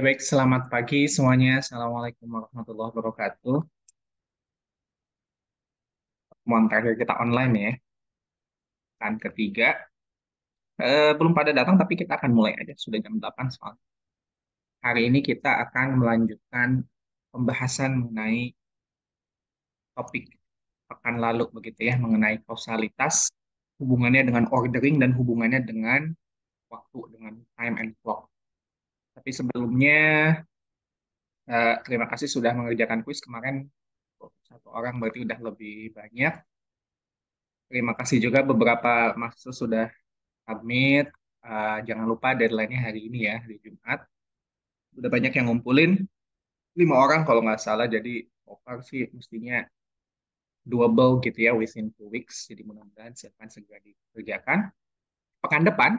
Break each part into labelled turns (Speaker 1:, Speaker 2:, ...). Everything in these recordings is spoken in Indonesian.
Speaker 1: Oke, baik. Selamat pagi semuanya. Assalamualaikum warahmatullahi wabarakatuh. Mohon terakhir kita online ya. Kan ketiga. Eh, belum pada datang, tapi kita akan mulai aja. Sudah jam 8 soalnya. Hari ini kita akan melanjutkan pembahasan mengenai topik pekan lalu begitu ya, mengenai kausalitas, hubungannya dengan ordering dan hubungannya dengan waktu, dengan time and clock tapi sebelumnya, uh, terima kasih sudah mengerjakan kuis kemarin. Satu orang berarti sudah lebih banyak. Terima kasih juga beberapa mahasiswa sudah submit. Uh, eh, jangan lupa deadline-nya hari ini ya, hari Jumat. Sudah banyak yang ngumpulin. Lima orang kalau nggak salah, jadi over sih mestinya doable gitu ya within two weeks. Jadi mudah-mudahan silakan segera dikerjakan. Pekan depan,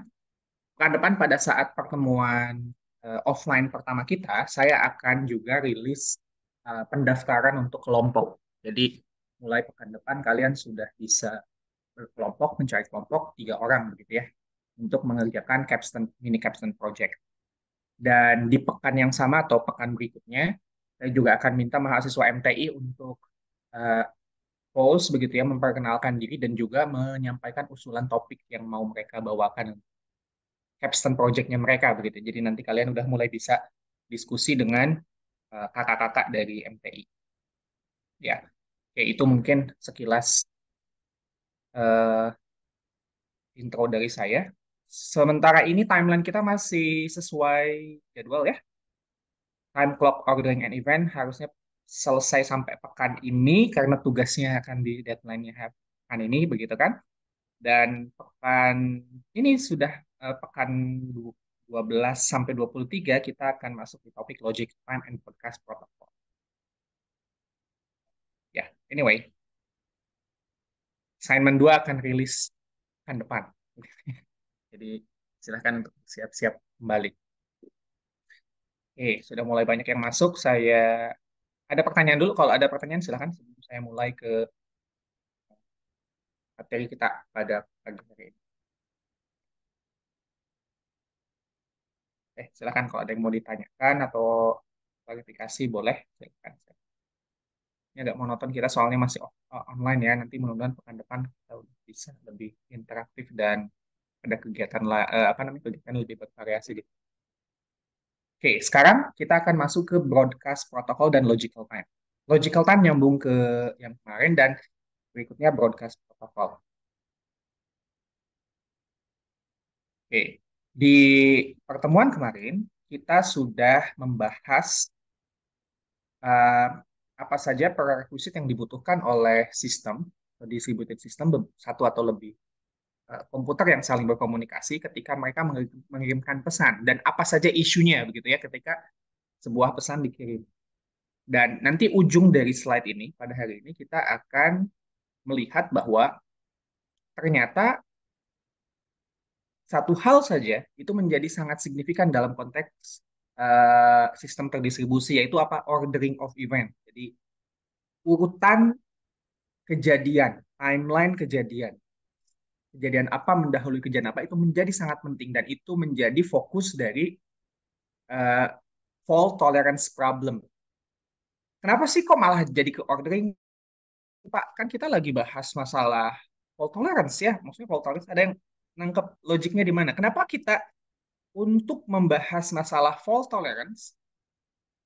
Speaker 1: pekan depan pada saat pertemuan uh, offline pertama kita, saya akan juga rilis uh, pendaftaran untuk kelompok. Jadi mulai pekan depan kalian sudah bisa berkelompok, mencari kelompok tiga orang begitu ya, untuk mengerjakan capstone mini capstone project. Dan di pekan yang sama atau pekan berikutnya, saya juga akan minta mahasiswa MTI untuk uh, eh, post begitu ya memperkenalkan diri dan juga menyampaikan usulan topik yang mau mereka bawakan capstone projectnya mereka begitu. Jadi nanti kalian udah mulai bisa diskusi dengan eh, kakak-kakak uh, dari MTI. Ya, kayak itu mungkin sekilas uh, intro dari saya. Sementara ini timeline kita masih sesuai jadwal ya. Time clock ordering and event harusnya selesai sampai pekan ini karena tugasnya akan di deadline-nya pekan ini begitu kan. Dan pekan ini sudah uh, pekan 12 sampai 23 kita akan masuk di topik logic time and broadcast protocol. Ya, yeah, anyway. Assignment 2 akan rilis kan depan. Jadi silahkan siap-siap kembali. Oke, sudah mulai banyak yang masuk. Saya ada pertanyaan dulu. Kalau ada pertanyaan silahkan sebelum saya mulai ke materi kita pada pagi hari ini. Eh, silakan kalau ada yang mau ditanyakan atau klarifikasi boleh, silakan. Ini ada monoton kita soalnya masih eh, online ya. Nanti mudah-mudahan pekan depan kita bisa lebih interaktif dan ada kegiatan lah eh, apa namanya kegiatan lebih bervariasi gitu. Oke, sekarang kita akan masuk ke broadcast protocol dan logical time. Logical time nyambung ke yang kemarin dan berikutnya broadcast protocol Oke, di pertemuan kemarin kita sudah membahas uh, apa saja prerequisite yang dibutuhkan oleh sistem distributed system satu atau lebih uh, komputer yang saling berkomunikasi ketika mereka mengirimkan pesan dan apa saja isunya begitu ya ketika sebuah pesan dikirim. Dan nanti ujung dari slide ini pada hari ini kita akan melihat bahwa ternyata satu hal saja itu menjadi sangat signifikan dalam konteks uh, sistem terdistribusi yaitu apa ordering of event. Jadi urutan kejadian, timeline kejadian. Kejadian apa mendahului kejadian apa itu menjadi sangat penting dan itu menjadi fokus dari uh, fault tolerance problem. Kenapa sih kok malah jadi ke ordering? Pak, kan kita lagi bahas masalah fault tolerance ya. Maksudnya fault tolerance ada yang nangkep logiknya di mana. Kenapa kita untuk membahas masalah fault tolerance,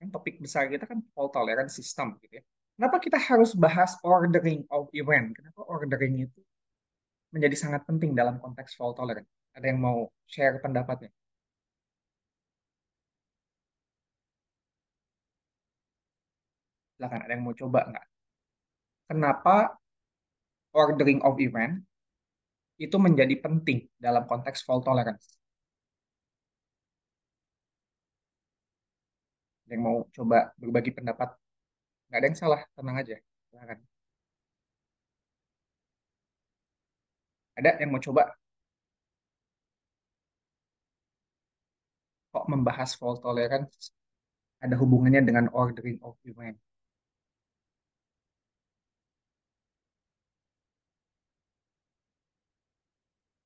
Speaker 1: yang topik besar kita kan fault tolerance system gitu ya. Kenapa kita harus bahas ordering of event? Kenapa ordering itu menjadi sangat penting dalam konteks fault tolerance? Ada yang mau share pendapatnya? Silahkan, ada yang mau coba nggak? Kenapa ordering of event itu menjadi penting dalam konteks fault tolerance. Ada yang mau coba berbagi pendapat? Nggak ada yang salah, tenang aja. Silahkan. Ada yang mau coba? Kok membahas fault tolerance ada hubungannya dengan ordering of human?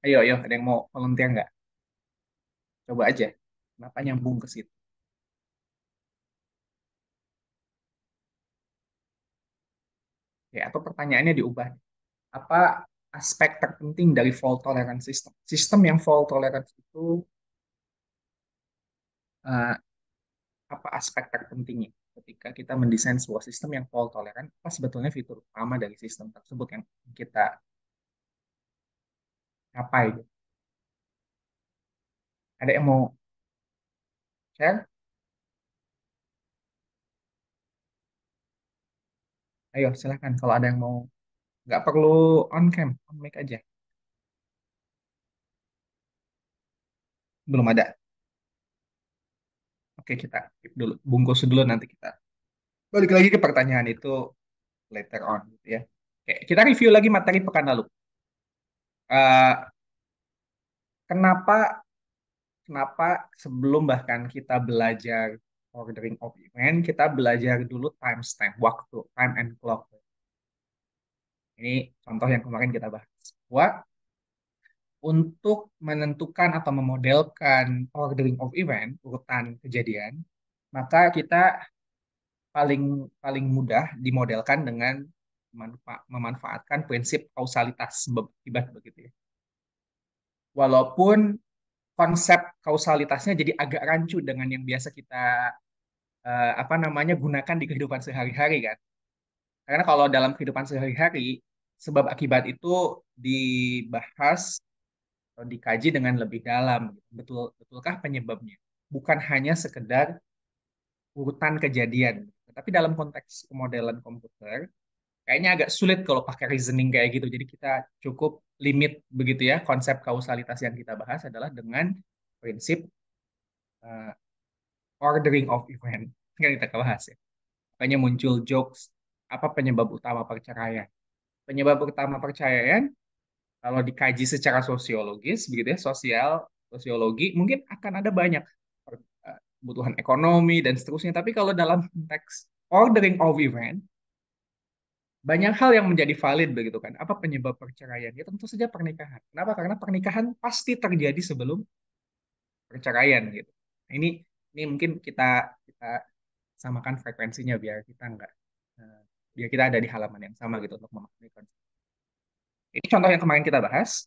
Speaker 1: Ayo, ayo, ada yang mau volunteer nggak? Coba aja. Kenapa nyambung ke situ? Ya, atau pertanyaannya diubah. Apa aspek terpenting dari fault tolerance system? Sistem yang fault tolerance itu uh, apa aspek terpentingnya ketika kita mendesain sebuah sistem yang fault tolerant? Apa sebetulnya fitur utama dari sistem tersebut yang kita apa Ada yang mau share? Ayo silahkan kalau ada yang mau. Nggak perlu on cam, on mic aja. Belum ada. Oke kita skip dulu, bungkus dulu nanti kita balik lagi ke pertanyaan itu later on gitu ya. Oke, kita review lagi materi pekan lalu uh, kenapa kenapa sebelum bahkan kita belajar ordering of event, kita belajar dulu timestamp, waktu, time and clock. Ini contoh yang kemarin kita bahas. Bahwa untuk menentukan atau memodelkan ordering of event, urutan kejadian, maka kita paling paling mudah dimodelkan dengan manfa memanfaatkan prinsip kausalitas sebab akibat begitu ya. Walaupun konsep kausalitasnya jadi agak rancu dengan yang biasa kita eh, apa namanya gunakan di kehidupan sehari-hari kan. Karena kalau dalam kehidupan sehari-hari sebab akibat itu dibahas atau dikaji dengan lebih dalam. Gitu. Betul betulkah penyebabnya? Bukan hanya sekedar urutan kejadian, tapi dalam konteks pemodelan komputer kayaknya agak sulit kalau pakai reasoning kayak gitu. Jadi kita cukup limit begitu ya konsep kausalitas yang kita bahas adalah dengan prinsip uh, ordering of event kan kita bahas ya. Makanya muncul jokes apa penyebab utama perceraian. Penyebab utama perceraian kalau dikaji secara sosiologis begitu ya, sosial sosiologi mungkin akan ada banyak eh, kebutuhan ekonomi dan seterusnya. Tapi kalau dalam konteks ordering of event banyak hal yang menjadi valid begitu kan. Apa penyebab perceraian? Ya tentu saja pernikahan. Kenapa? Karena pernikahan pasti terjadi sebelum perceraian gitu. Nah, ini ini mungkin kita kita samakan frekuensinya biar kita nggak eh, biar kita ada di halaman yang sama gitu untuk memahami konsep. Ini contoh yang kemarin kita bahas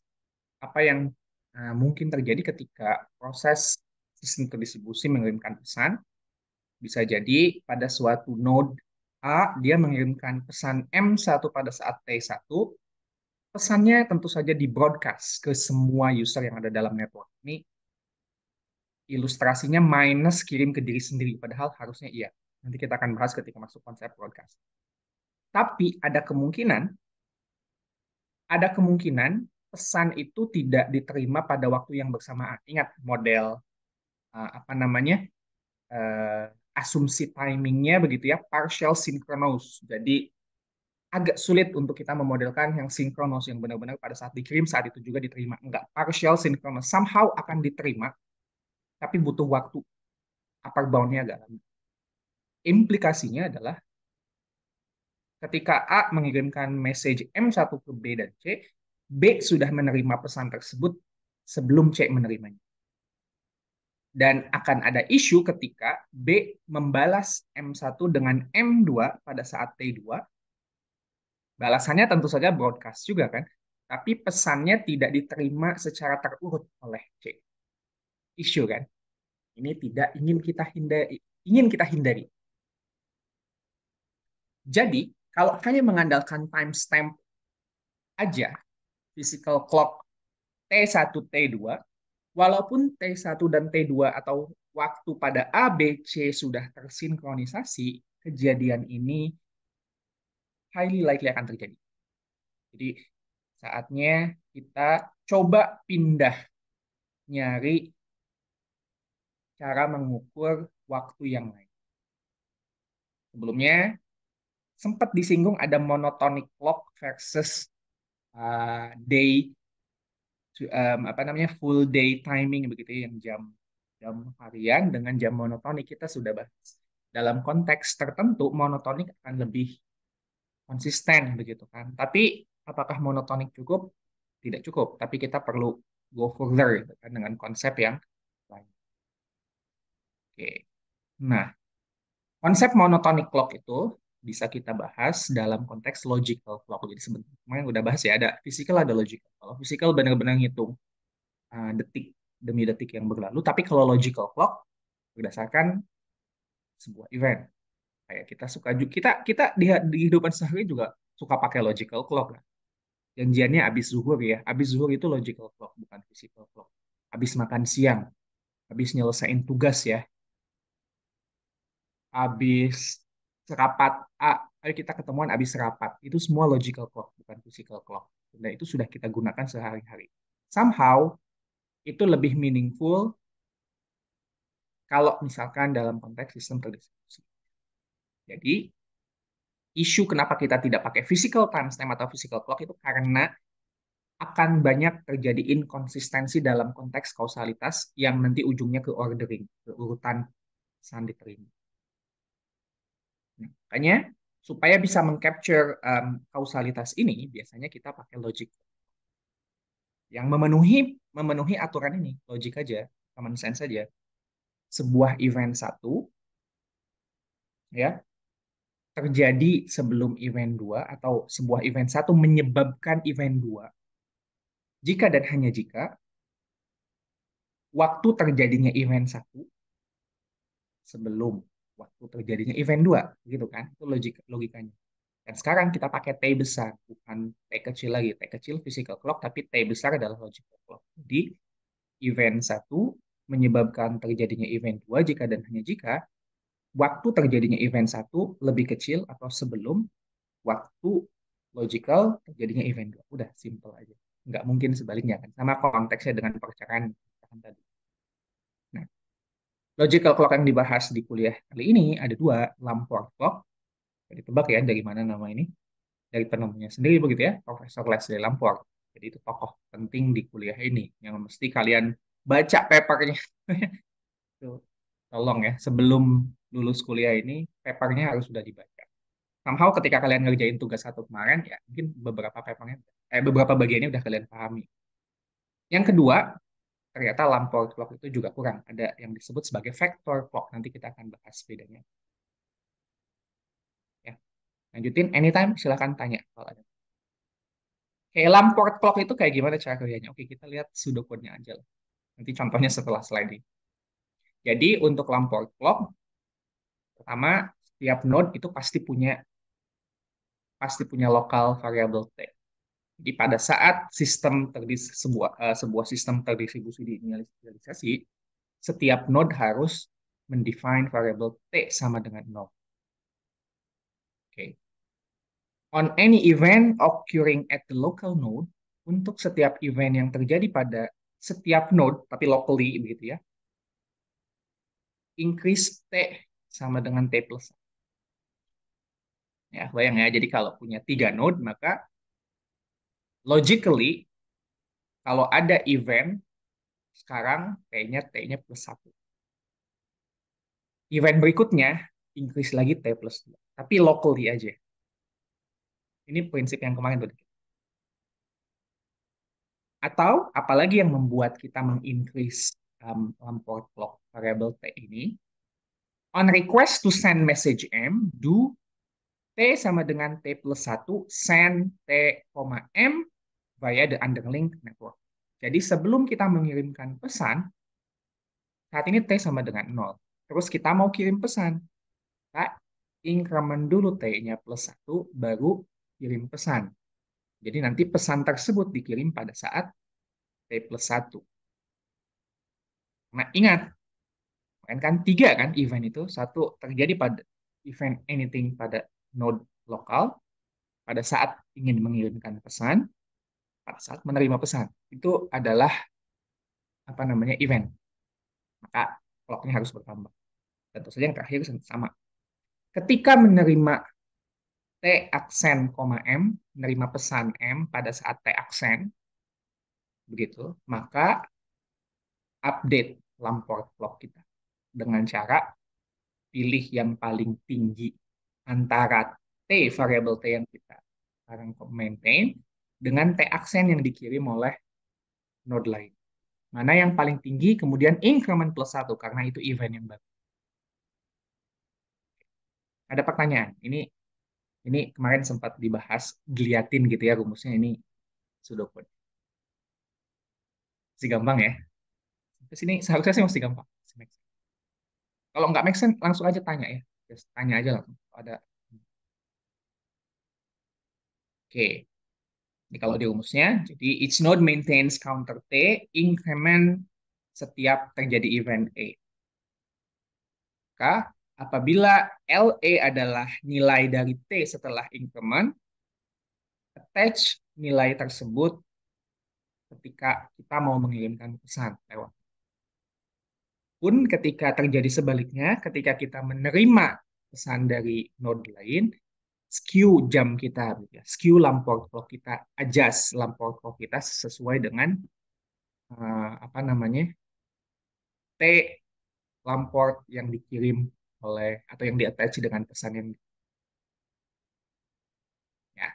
Speaker 1: apa yang uh, mungkin terjadi ketika proses sistem terdistribusi mengirimkan pesan bisa jadi pada suatu node A, dia mengirimkan pesan M1 pada saat T1. Pesannya tentu saja di broadcast ke semua user yang ada dalam network. Ini ilustrasinya minus kirim ke diri sendiri, padahal harusnya iya. Nanti kita akan bahas ketika masuk konsep broadcast. Tapi ada kemungkinan, ada kemungkinan pesan itu tidak diterima pada waktu yang bersamaan. Ingat model eh, apa namanya? Eh, asumsi timingnya begitu ya partial synchronous. Jadi agak sulit untuk kita memodelkan yang synchronous yang benar-benar pada saat dikirim saat itu juga diterima. Enggak, partial synchronous somehow akan diterima tapi butuh waktu. Upper bound agak lama. Implikasinya adalah ketika A mengirimkan message M1 ke B dan C, B sudah menerima pesan tersebut sebelum C menerimanya dan akan ada isu ketika B membalas M1 dengan M2 pada saat T2. Balasannya tentu saja broadcast juga kan, tapi pesannya tidak diterima secara terurut oleh C. Isu kan. Ini tidak ingin kita hindari, ingin kita hindari. Jadi, kalau hanya mengandalkan timestamp aja, physical clock T1, T2, Walaupun T1 dan T2 atau waktu pada ABC sudah tersinkronisasi, kejadian ini highly likely akan terjadi. Jadi saatnya kita coba pindah nyari cara mengukur waktu yang lain. Sebelumnya sempat disinggung ada monotonic clock versus uh, day um, apa namanya full day timing begitu ya, yang jam jam harian dengan jam monotonik kita sudah bahas. Dalam konteks tertentu monotonik akan lebih konsisten begitu kan. Tapi apakah monotonik cukup? Tidak cukup, tapi kita perlu go further gitu kan, dengan konsep yang lain. Oke. Nah, konsep monotonic clock itu bisa kita bahas dalam konteks logical clock. Jadi sebenarnya kemarin udah bahas ya ada physical ada logical. Kalau physical benar-benar ngitung uh, detik demi detik yang berlalu, tapi kalau logical clock berdasarkan sebuah event. Kayak kita suka kita kita di, kehidupan sehari juga suka pakai logical clock kan. Janjiannya abis zuhur ya. Habis zuhur itu logical clock bukan physical clock. abis makan siang, abis nyelesain tugas ya. abis rapat A, ayo kita ketemuan habis rapat. Itu semua logical clock, bukan physical clock. Dan itu sudah kita gunakan sehari-hari. Somehow, itu lebih meaningful kalau misalkan dalam konteks sistem terdistribusi. Jadi, isu kenapa kita tidak pakai physical timestamp atau physical clock itu karena akan banyak terjadi inkonsistensi dalam konteks kausalitas yang nanti ujungnya ke ordering, ke urutan sandi diterima. Makanya supaya bisa mengcapture um, kausalitas ini biasanya kita pakai logic yang memenuhi memenuhi aturan ini logik aja common sense saja sebuah event satu ya terjadi sebelum event dua atau sebuah event satu menyebabkan event dua jika dan hanya jika waktu terjadinya event satu sebelum waktu terjadinya event 2, gitu kan? Itu logik logikanya. Dan sekarang kita pakai T besar, bukan T kecil lagi. T kecil physical clock, tapi T besar adalah logical clock. Jadi, event 1 menyebabkan terjadinya event 2 jika dan hanya jika waktu terjadinya event 1 lebih kecil atau sebelum waktu logical terjadinya event 2. Udah, simple aja. Nggak mungkin sebaliknya kan. Sama konteksnya dengan perceraian tadi. Logical clock yang dibahas di kuliah kali ini ada dua, Lamport clock, jadi tebak ya dari mana nama ini, dari penemunya sendiri begitu ya, Profesor Leslie Lamport. Jadi itu tokoh penting di kuliah ini yang mesti kalian baca papernya. Tolong ya, sebelum lulus kuliah ini papernya harus sudah dibaca. Somehow ketika kalian ngerjain tugas satu kemarin ya mungkin beberapa papernya eh beberapa bagiannya udah kalian pahami. Yang kedua, ternyata lampau clock itu juga kurang. Ada yang disebut sebagai faktor clock. Nanti kita akan bahas bedanya. Ya. Lanjutin, anytime silahkan tanya kalau ada. Oke, lampau clock itu kayak gimana cara kerjanya? Oke, kita lihat pseudocode aja lah. Nanti contohnya setelah slide ini Jadi untuk lampau clock, pertama setiap node itu pasti punya pasti punya lokal variable t. Jadi pada saat sistem terdis, sebuah uh, sebuah sistem terdistribusi diinisialisasi, setiap node harus mendefine variable t sama dengan 0. Oke. Okay. On any event occurring at the local node, untuk setiap event yang terjadi pada setiap node tapi locally begitu ya. Increase t sama dengan t plus Ya, bayang ya. Jadi kalau punya tiga node maka logically kalau ada event sekarang T-nya T-nya plus 1. Event berikutnya increase lagi T plus 2. Tapi locally aja. Ini prinsip yang kemarin tuh. Atau apalagi yang membuat kita mengincrease um, Lamport clock variable T ini. On request to send message M, do T sama dengan T plus 1, send T, M, via the underlink network. Jadi sebelum kita mengirimkan pesan, saat ini T sama dengan 0. Terus kita mau kirim pesan. Kita increment dulu T-nya plus 1, baru kirim pesan. Jadi nanti pesan tersebut dikirim pada saat T plus 1. Nah ingat, kan, kan tiga kan event itu. Satu terjadi pada event anything pada node lokal. Pada saat ingin mengirimkan pesan pada saat menerima pesan itu adalah apa namanya event maka clocknya harus bertambah tentu saja yang terakhir sama ketika menerima t aksen koma m menerima pesan m pada saat t aksen begitu maka update lampor clock kita dengan cara pilih yang paling tinggi antara t variable t yang kita sekarang maintain dengan T aksen yang dikirim oleh node lain. Mana yang paling tinggi, kemudian increment plus 1, karena itu event yang baru. Ada pertanyaan, ini ini kemarin sempat dibahas, diliatin gitu ya rumusnya ini sudah pun. Masih gampang ya. Sampai sini seharusnya sih masih gampang. Kalau nggak make sense, langsung aja tanya ya. Just tanya aja langsung. Ada. Oke. Okay. Ini kalau rumusnya, jadi each node maintains counter T increment setiap terjadi event a. Maka apabila la adalah nilai dari T setelah increment, attach nilai tersebut ketika kita mau mengirimkan pesan lewat. Pun ketika terjadi sebaliknya, ketika kita menerima pesan dari node lain, skew jam kita, gitu ya. skew lampu clock kita, adjust lampu clock kita sesuai dengan uh, apa namanya T lampor yang dikirim oleh atau yang diattach dengan pesan yang ya.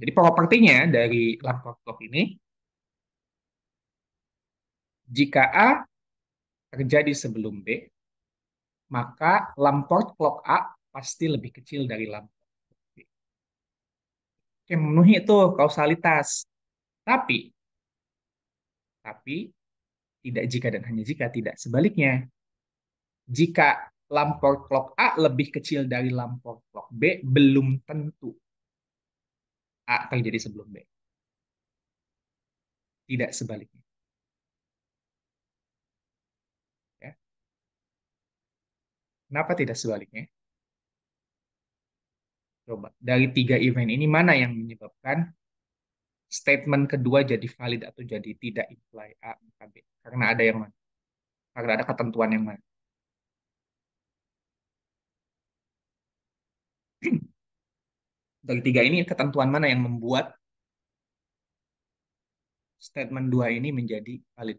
Speaker 1: Jadi propertinya dari lampu clock ini jika A terjadi sebelum B, maka lampu clock A pasti lebih kecil dari lampu Oke, memenuhi itu kausalitas. Tapi tapi tidak jika dan hanya jika, tidak sebaliknya. Jika lampor clock A lebih kecil dari lampor clock B, belum tentu A terjadi sebelum B. Tidak sebaliknya. Ya. Kenapa tidak sebaliknya? Coba dari tiga event ini mana yang menyebabkan statement kedua jadi valid atau jadi tidak imply A atau B? Karena ada yang mana? Karena ada ketentuan yang mana? dari tiga ini ketentuan mana yang membuat statement dua ini menjadi valid?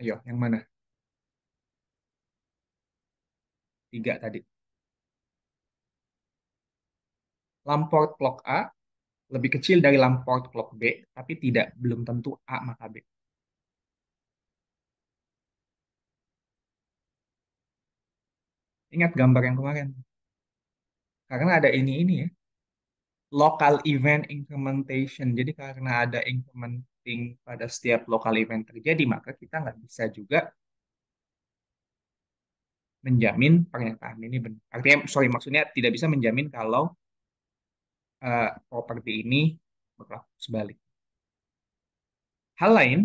Speaker 1: Ayo, yang mana? tiga tadi. Lamport clock A lebih kecil dari Lamport clock B, tapi tidak belum tentu A maka B. Ingat gambar yang kemarin. Karena ada ini ini ya. Local event incrementation. Jadi karena ada incrementing pada setiap local event terjadi, maka kita nggak bisa juga menjamin pernyataan ini benar. Artinya, sorry, maksudnya tidak bisa menjamin kalau uh, properti ini berlaku sebalik. Hal lain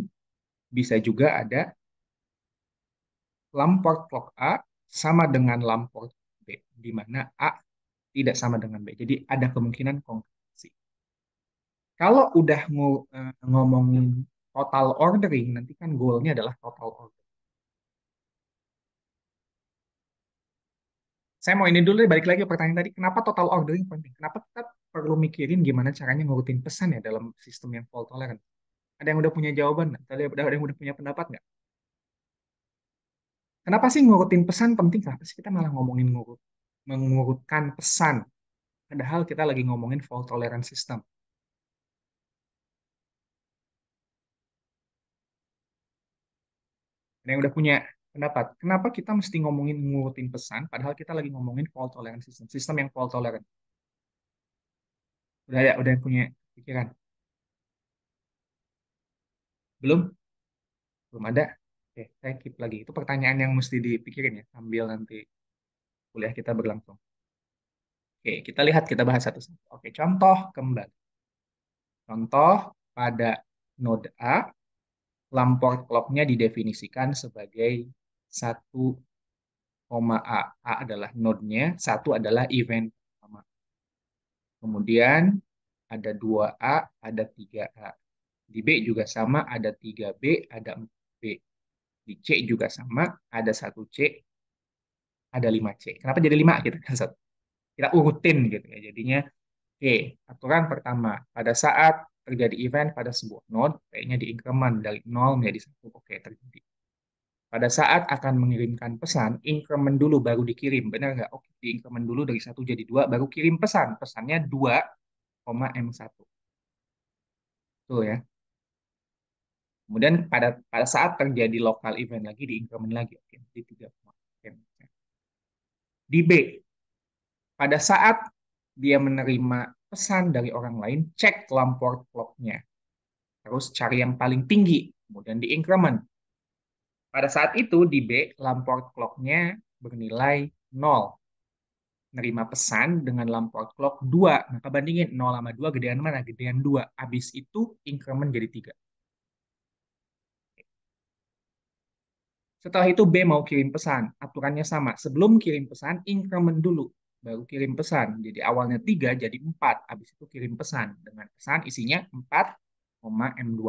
Speaker 1: bisa juga ada lampor clock A sama dengan lampor B, di mana A tidak sama dengan B. Jadi ada kemungkinan konkurrensi. Kalau udah eh, ngomongin total ordering, nanti kan goalnya adalah total order. saya mau ini dulu deh, balik lagi pertanyaan tadi, kenapa total ordering penting? Kenapa kita perlu mikirin gimana caranya ngurutin pesan ya dalam sistem yang fault tolerant? Ada yang udah punya jawaban? Ada yang udah punya pendapat nggak? Kenapa sih ngurutin pesan penting? Kenapa sih kita malah ngomongin ngurut, mengurutkan pesan? Padahal kita lagi ngomongin fault tolerant system. Ada yang udah punya pendapat. Kenapa kita mesti ngomongin ngurutin pesan, padahal kita lagi ngomongin fault tolerant system, sistem yang fault tolerant. Udah ya, udah punya pikiran? Belum? Belum ada? Oke, saya keep lagi. Itu pertanyaan yang mesti dipikirin ya, sambil nanti kuliah kita berlangsung. Oke, kita lihat, kita bahas satu-satu. Oke, contoh kembali. Contoh pada node A, clock clocknya didefinisikan sebagai 1, A. A adalah node-nya, 1 adalah event pertama. Kemudian ada 2A, ada 3A. Di B juga sama, ada 3B, ada 4B. Di C juga sama, ada 1C, ada 5C. Kenapa jadi 5? Kita, gitu? kita urutin gitu ya. Jadinya Oke, aturan pertama, pada saat terjadi event pada sebuah node, P-nya diinkremen dari 0 menjadi 1. Oke, terjadi. Pada saat akan mengirimkan pesan, increment dulu baru dikirim. Benar nggak? Oke, di increment dulu dari satu jadi dua, baru kirim pesan. Pesannya 2, M1. Tuh ya. Kemudian pada pada saat terjadi lokal event lagi, di increment lagi. Oke, di 3, M. Di B, pada saat dia menerima pesan dari orang lain, cek lampu clock-nya. Terus cari yang paling tinggi, kemudian di increment pada saat itu di B, out clock-nya bernilai 0. Nerima pesan dengan lampu out clock 2. Maka nah, bandingin 0 sama 2 gedean mana? Gedean 2. Habis itu increment jadi 3. Setelah itu B mau kirim pesan. Aturannya sama. Sebelum kirim pesan, increment dulu. Baru kirim pesan. Jadi awalnya 3 jadi 4. Habis itu kirim pesan. Dengan pesan isinya 4, M2.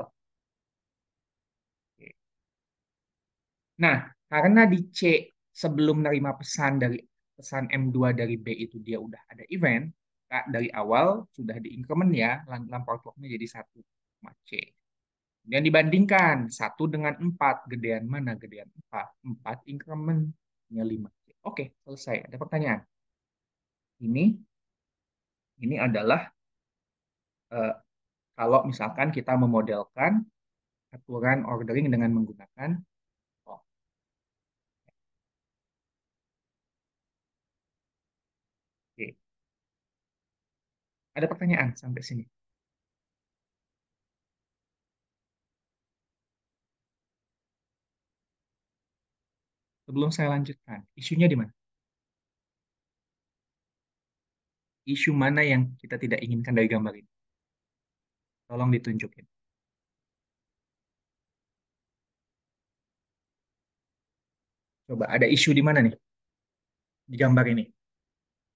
Speaker 1: Nah, karena di C sebelum menerima pesan dari pesan M2 dari B itu dia udah ada event, Kak, dari awal sudah di increment ya, lampau clocknya jadi 1, C. Kemudian dibandingkan satu dengan empat gedean mana? Gedean empat empat incrementnya 5 C. Oke, selesai. Ada pertanyaan? Ini ini adalah uh, kalau misalkan kita memodelkan aturan ordering dengan menggunakan
Speaker 2: Ada pertanyaan sampai sini?
Speaker 1: Sebelum saya lanjutkan, isunya di mana? Isu mana yang kita tidak inginkan dari gambar ini? Tolong ditunjukin. Coba ada isu di mana nih? Di gambar ini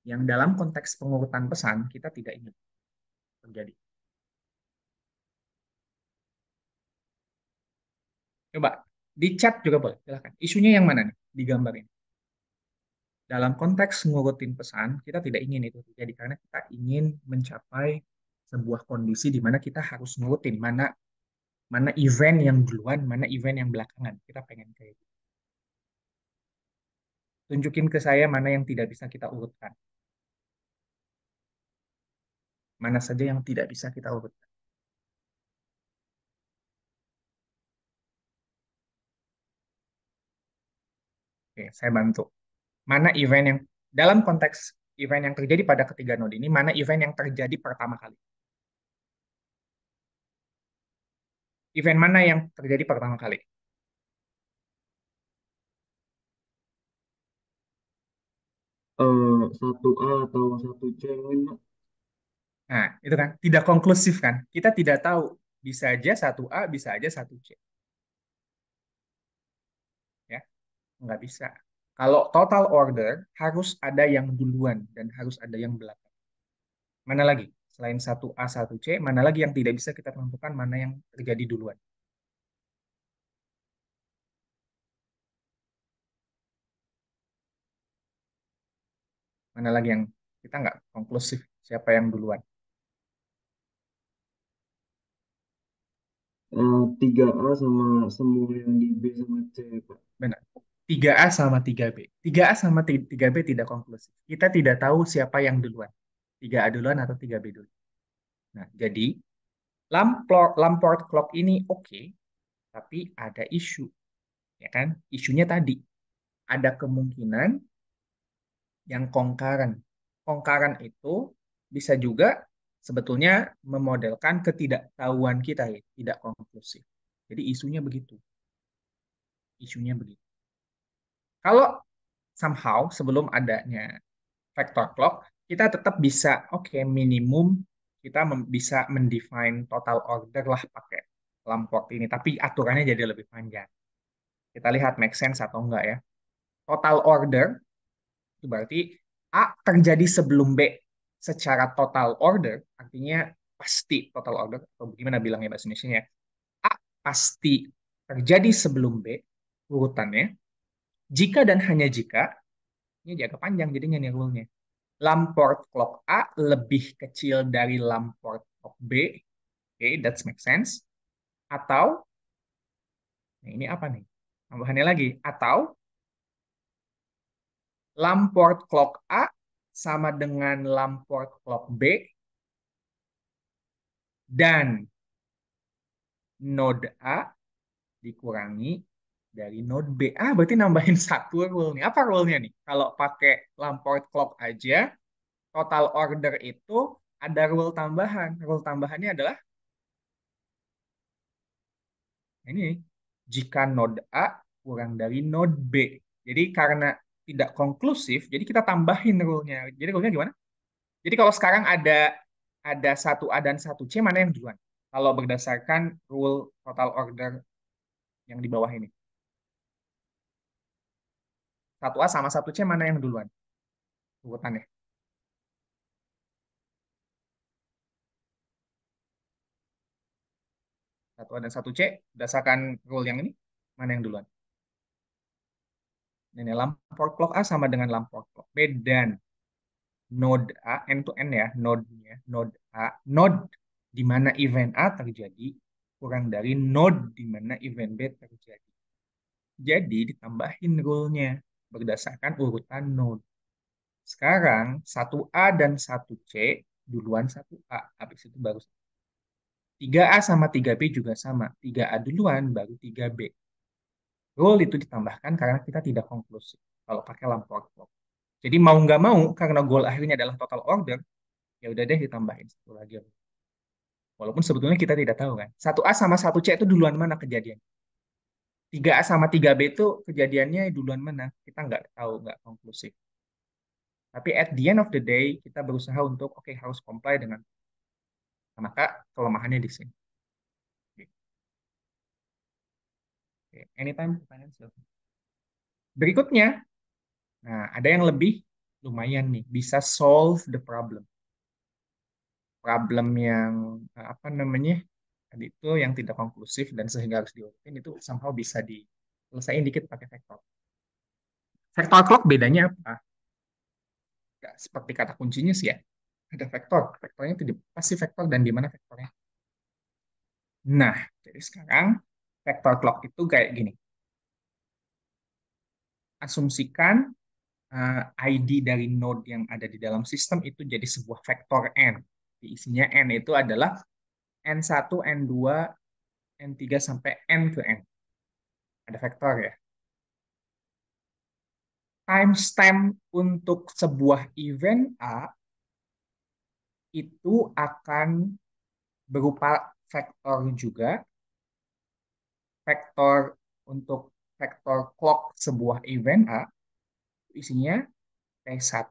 Speaker 1: yang dalam konteks pengurutan pesan kita tidak ingin terjadi. Coba di chat juga boleh, silahkan. Isunya yang mana nih di gambar ini? Dalam konteks ngurutin pesan, kita tidak ingin itu terjadi karena kita ingin mencapai sebuah kondisi di mana kita harus ngurutin mana mana event yang duluan, mana event yang belakangan. Kita pengen kayak gitu. Tunjukin ke saya mana yang tidak bisa kita urutkan mana saja yang tidak bisa kita urutkan. Oke, saya bantu. Mana event yang dalam konteks event yang terjadi pada ketiga node ini, mana event yang terjadi pertama kali? Event mana yang terjadi pertama kali?
Speaker 2: Uh, eh, 1A atau 1C
Speaker 1: Nah, itu kan tidak konklusif kan? Kita tidak tahu bisa aja satu A, bisa aja satu C. Ya, nggak bisa. Kalau total order harus ada yang duluan dan harus ada yang belakang. Mana lagi? Selain satu A, satu C, mana lagi yang tidak bisa kita tentukan mana yang terjadi duluan? Mana lagi yang kita nggak konklusif siapa yang duluan?
Speaker 2: Eh, tiga A sama semua yang di B sama C Pak.
Speaker 1: Benar. 3A sama 3B. 3A sama 3B tidak konklusif. Kita tidak tahu siapa yang duluan. 3A duluan atau 3B duluan. Nah, jadi Lamport, Lamport Clock ini oke, okay, tapi ada isu. Ya kan? Isunya tadi. Ada kemungkinan yang kongkaran. Kongkaran itu bisa juga sebetulnya memodelkan ketidaktahuan kita ya, tidak konklusif. Jadi isunya begitu. Isunya begitu. Kalau somehow sebelum adanya vector clock, kita tetap bisa oke okay, minimum kita bisa mendefine total order lah pakai lamp waktu ini, tapi aturannya jadi lebih panjang. Kita lihat make sense atau enggak ya. Total order itu berarti A terjadi sebelum B secara total order, artinya pasti total order, atau bagaimana bilangnya bahasa Indonesia-nya, A pasti terjadi sebelum B, urutannya, jika dan hanya jika, ini jaga panjang jadinya nih rule-nya, Lamport clock A lebih kecil dari Lamport clock B, oke, okay, that's make sense, atau, nah ini apa nih, tambahannya lagi, atau Lamport clock A sama dengan Lamport Clock B dan node A dikurangi dari node B. Ah, berarti nambahin satu rule-nya. Apa rule-nya nih? Kalau pakai Lamport Clock aja, total order itu ada rule tambahan. Rule tambahannya adalah ini jika node A kurang dari node B. Jadi karena tidak konklusif, jadi kita tambahin rule-nya. Jadi rule-nya gimana? Jadi kalau sekarang ada ada satu A dan satu C, mana yang duluan? Kalau berdasarkan rule total order yang di bawah ini. Satu A sama satu C, mana yang duluan? Urutannya. Satu A dan satu C, berdasarkan rule yang ini, mana yang duluan? Ini Lamport clock A sama dengan Lamport clock B dan node A, N to N ya, node-nya, node A, node di mana event A terjadi, kurang dari node di mana event B terjadi. Jadi ditambahin rule-nya berdasarkan urutan node. Sekarang 1A dan 1C duluan 1A, habis itu baru 3A sama 3B juga sama. 3A duluan, baru 3B. Goal itu ditambahkan karena kita tidak konklusif kalau pakai lampu outbox. Jadi mau nggak mau karena goal akhirnya adalah total order, ya udah deh ditambahin satu lagi. Walaupun sebetulnya kita tidak tahu kan. Satu A sama satu C itu duluan mana kejadian? 3A sama 3B itu kejadiannya duluan mana? Kita nggak tahu, nggak konklusif. Tapi at the end of the day, kita berusaha untuk, oke okay, harus comply dengan. Maka kelemahannya di sini. Okay. Anytime financial. Berikutnya, nah ada yang lebih lumayan nih, bisa solve the problem. Problem yang eh, apa namanya tadi itu yang tidak konklusif dan sehingga harus diurutin itu somehow bisa diselesaikan dikit pakai vektor. Vektor clock bedanya apa? Gak seperti kata kuncinya sih ya. Ada vektor, vektornya itu pasti vektor dan di mana vektornya. Nah, jadi sekarang vector clock itu kayak gini. Asumsikan uh, eh, ID dari node yang ada di dalam sistem itu jadi sebuah vektor n. Di Isinya n itu adalah n1, n2, n3 sampai n ke n. Ada vektor ya. Timestamp untuk sebuah event A itu akan berupa vektor juga vektor untuk vektor clock sebuah event A isinya T1,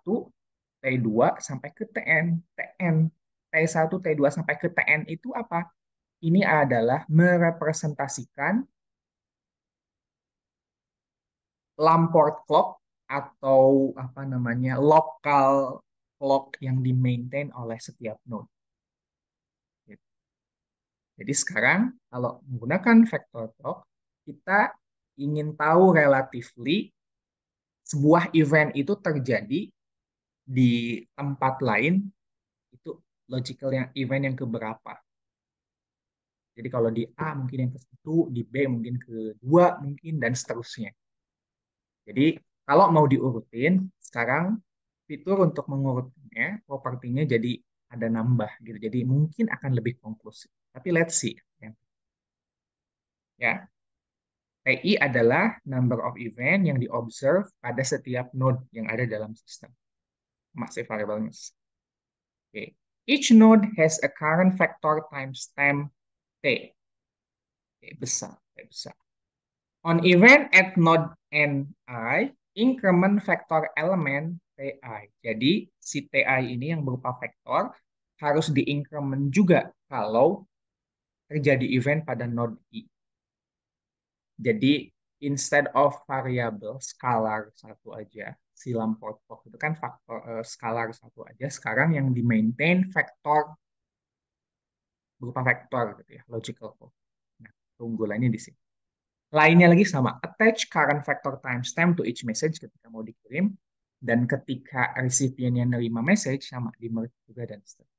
Speaker 1: T2 sampai ke Tn, Tn. T1, T2 sampai ke Tn itu apa? Ini adalah merepresentasikan Lamport clock atau apa namanya local clock yang di maintain oleh setiap node. Jadi sekarang kalau menggunakan vektor talk, kita ingin tahu relatively sebuah event itu terjadi di tempat lain, itu logical yang event yang keberapa. Jadi kalau di A mungkin yang ke satu, di B mungkin ke dua mungkin, dan seterusnya. Jadi kalau mau diurutin, sekarang fitur untuk mengurutnya propertinya jadi ada nambah gitu. Jadi mungkin akan lebih konklusif. Tapi let's see. Ya. Pi ya. adalah number of event yang diobserve pada setiap node yang ada dalam sistem. Masih variableness. Oke. Okay. Each node has a current factor times time T. T besar, T besar. On event at node NI, increment factor element TI. Jadi si TI ini yang berupa vektor harus diincrement juga kalau terjadi eh, event pada node i. Jadi instead of variabel skalar satu aja, silam portok itu kan faktor uh, eh, skalar satu aja. Sekarang yang di maintain vektor berupa vektor gitu ya, logical kok. Nah, keunggulannya di sini. Lainnya lagi sama, attach current vector timestamp to each message ketika mau dikirim dan ketika recipient yang nerima message sama di merge juga dan seterusnya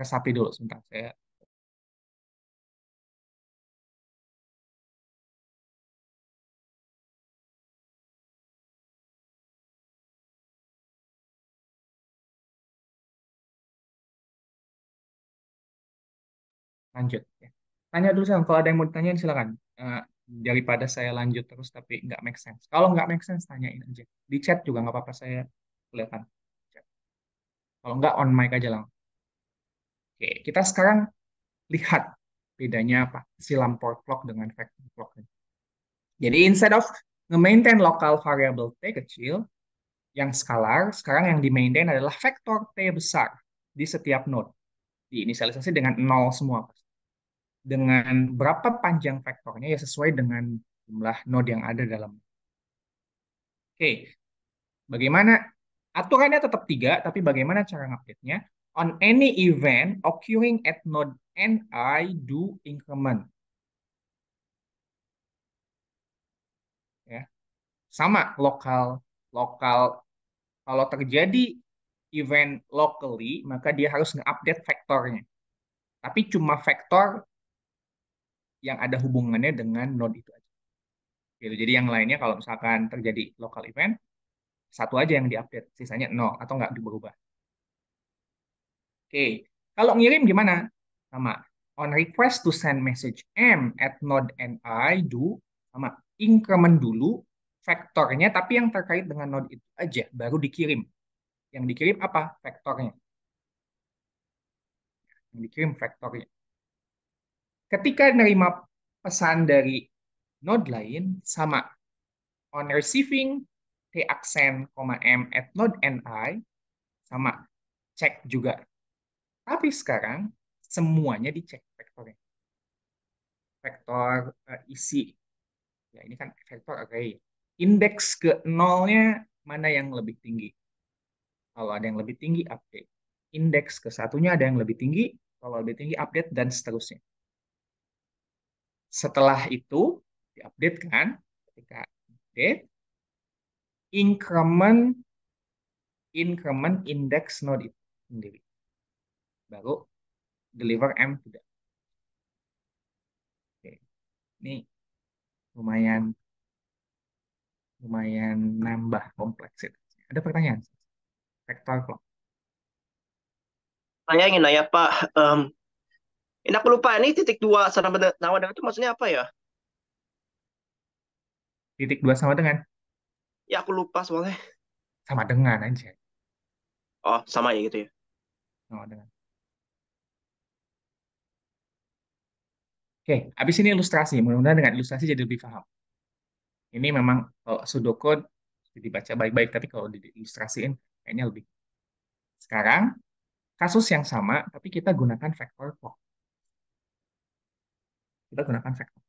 Speaker 2: resapi dulu sebentar saya
Speaker 1: lanjut ya. tanya dulu Sam kalau ada yang mau ditanya silakan eh, daripada saya lanjut terus tapi nggak make sense kalau nggak make sense tanyain aja di chat juga nggak apa-apa saya kelihatan kalau nggak on mic aja lah Oke, kita sekarang lihat bedanya apa silam port clock dengan factory clock. Jadi instead of nge-maintain local variable t kecil yang skalar, sekarang yang di-maintain adalah vektor t besar di setiap node. Diinisialisasi dengan nol semua. Dengan berapa panjang vektornya ya sesuai dengan jumlah node yang ada dalam. Oke, bagaimana aturannya tetap tiga, tapi bagaimana cara ngupdate-nya? on any event occurring at node ni do increment. Ya. Sama lokal lokal kalau terjadi event locally maka dia harus nge-update vektornya. Tapi cuma vektor yang ada hubungannya dengan node itu aja. Gitu. Jadi yang lainnya kalau misalkan terjadi local event satu aja yang diupdate, sisanya nol atau nggak diubah. Oke, kalau ngirim gimana? Sama. On request to send message m at node ni do sama increment dulu vektornya tapi yang terkait dengan node itu aja baru dikirim. Yang dikirim apa? Vektornya. Yang dikirim vektornya. Ketika nerima pesan dari node lain sama on receiving t accent, m at node ni sama cek juga tapi sekarang semuanya dicek vektornya. Vektor uh, isi. Ya, ini kan vektor array. Indeks ke nolnya mana yang lebih tinggi? Kalau ada yang lebih tinggi, update. Indeks ke satunya ada yang lebih tinggi, kalau lebih tinggi, update, dan seterusnya. Setelah itu, diupdate kan? Ketika update, increment increment indeks node itu sendiri baru deliver M tidak. Oke. Ini lumayan lumayan nambah kompleksitasnya. Ada pertanyaan? Vektor clock. Saya ingin nanya Pak, um, ini aku lupa ini titik dua sama dengan itu maksudnya apa ya? Titik dua sama dengan? Ya aku lupa soalnya. Sama dengan aja. Oh sama ya gitu ya? Sama dengan. Oke, habis ini ilustrasi. Mudah-mudahan dengan ilustrasi jadi lebih paham. Ini memang kalau jadi dibaca baik-baik, tapi kalau diilustrasiin kayaknya lebih. Sekarang, kasus yang sama, tapi kita gunakan vektor kok. Kita gunakan vektor.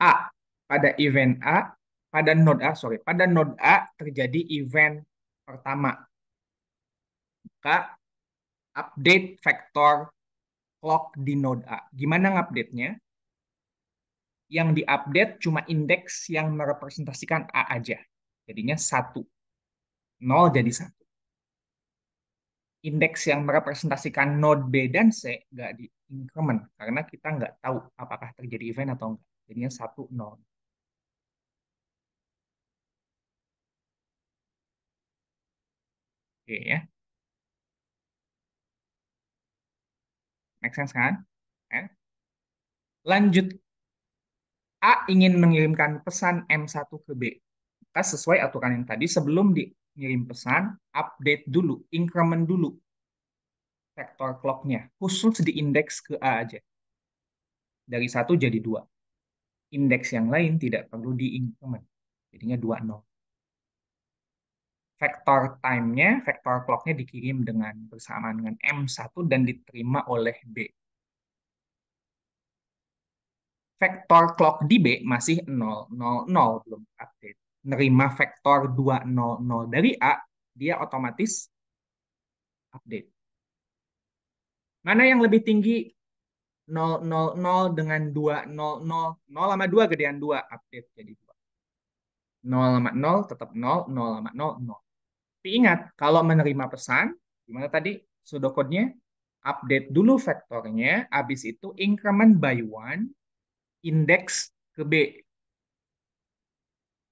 Speaker 1: A. Pada event A, pada node A, sorry, pada node A terjadi event pertama. Maka, update vektor lock di node A. Gimana ngupdate-nya? Yang diupdate cuma indeks yang merepresentasikan A aja. Jadinya satu nol jadi satu. Indeks yang merepresentasikan node B dan C nggak di increment karena kita nggak tahu apakah terjadi event atau enggak. Jadinya satu nol. Oke ya. Make sense kan? Okay. Lanjut. A ingin mengirimkan pesan M1 ke B. Maka sesuai aturan yang tadi, sebelum dikirim pesan, update dulu, increment dulu vektor clocknya. Khusus di indeks ke A aja. Dari satu jadi dua. Indeks yang lain tidak perlu di increment. Jadinya 2, 0 vektor time-nya, vektor clock-nya dikirim dengan bersamaan dengan M1 dan diterima oleh B. Vektor clock di B masih 0, 0, 0 belum update. Nerima vektor 2, 0, 0 dari A, dia otomatis update. Mana yang lebih tinggi? 0, 0, 0 dengan 2, 0, 0. 0 sama 2 gedean 2, update jadi 2. 0 sama 0 tetap 0, 0 sama 0, 0. Tapi ingat, kalau menerima pesan, gimana tadi sudah Update dulu vektornya, habis itu increment by one, indeks ke B.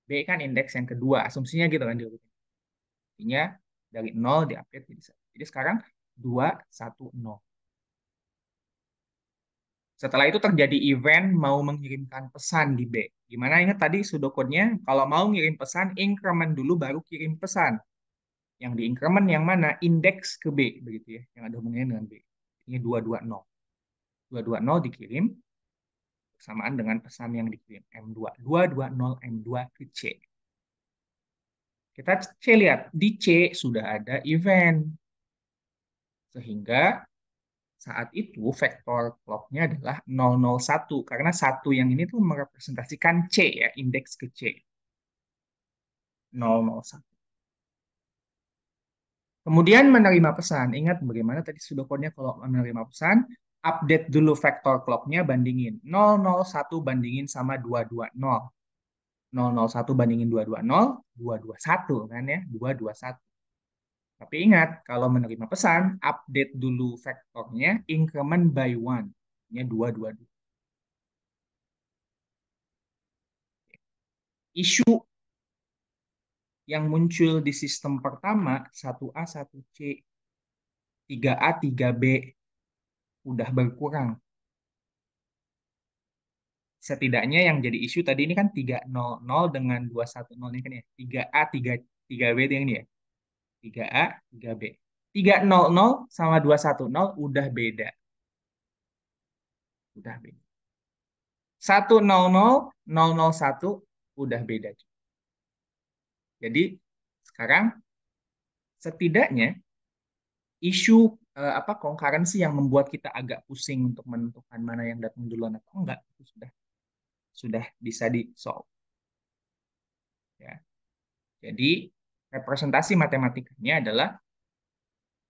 Speaker 1: B kan indeks yang kedua, asumsinya gitu kan. Artinya dari 0 diupdate jadi 1. Jadi sekarang 2, 1, 0. Setelah itu terjadi event mau mengirimkan pesan di B. Gimana ingat tadi sudah Kalau mau ngirim pesan, increment dulu baru kirim pesan yang di increment yang mana indeks ke B begitu ya yang ada hubungannya dengan B ini 220 220 dikirim bersamaan dengan pesan yang dikirim M2 220 M2 ke C kita C lihat di C sudah ada event sehingga saat itu vektor clocknya adalah 001 karena satu yang ini tuh merepresentasikan C ya indeks ke C 001 Kemudian menerima pesan. Ingat bagaimana tadi sudokonnya kalau menerima pesan, update dulu vektor clocknya bandingin. 001 bandingin sama 220. 001 bandingin 220, 221 kan ya, 221. Tapi ingat, kalau menerima pesan, update dulu vektornya increment by one. nya 222. Isu yang muncul di sistem pertama 1A, 1C, 3A, 3B udah berkurang. Setidaknya yang jadi isu tadi ini kan 300 dengan 210 ini kan ya. 3A, 3, 3B yang ini ya. 3A, 3B. 300 sama 210 udah beda. Udah beda. 100, 001 udah beda juga. Jadi sekarang setidaknya isu eh, apa konkurensi yang membuat kita agak pusing untuk menentukan mana yang datang duluan atau enggak itu sudah sudah bisa di solve. Ya. Jadi representasi matematikanya adalah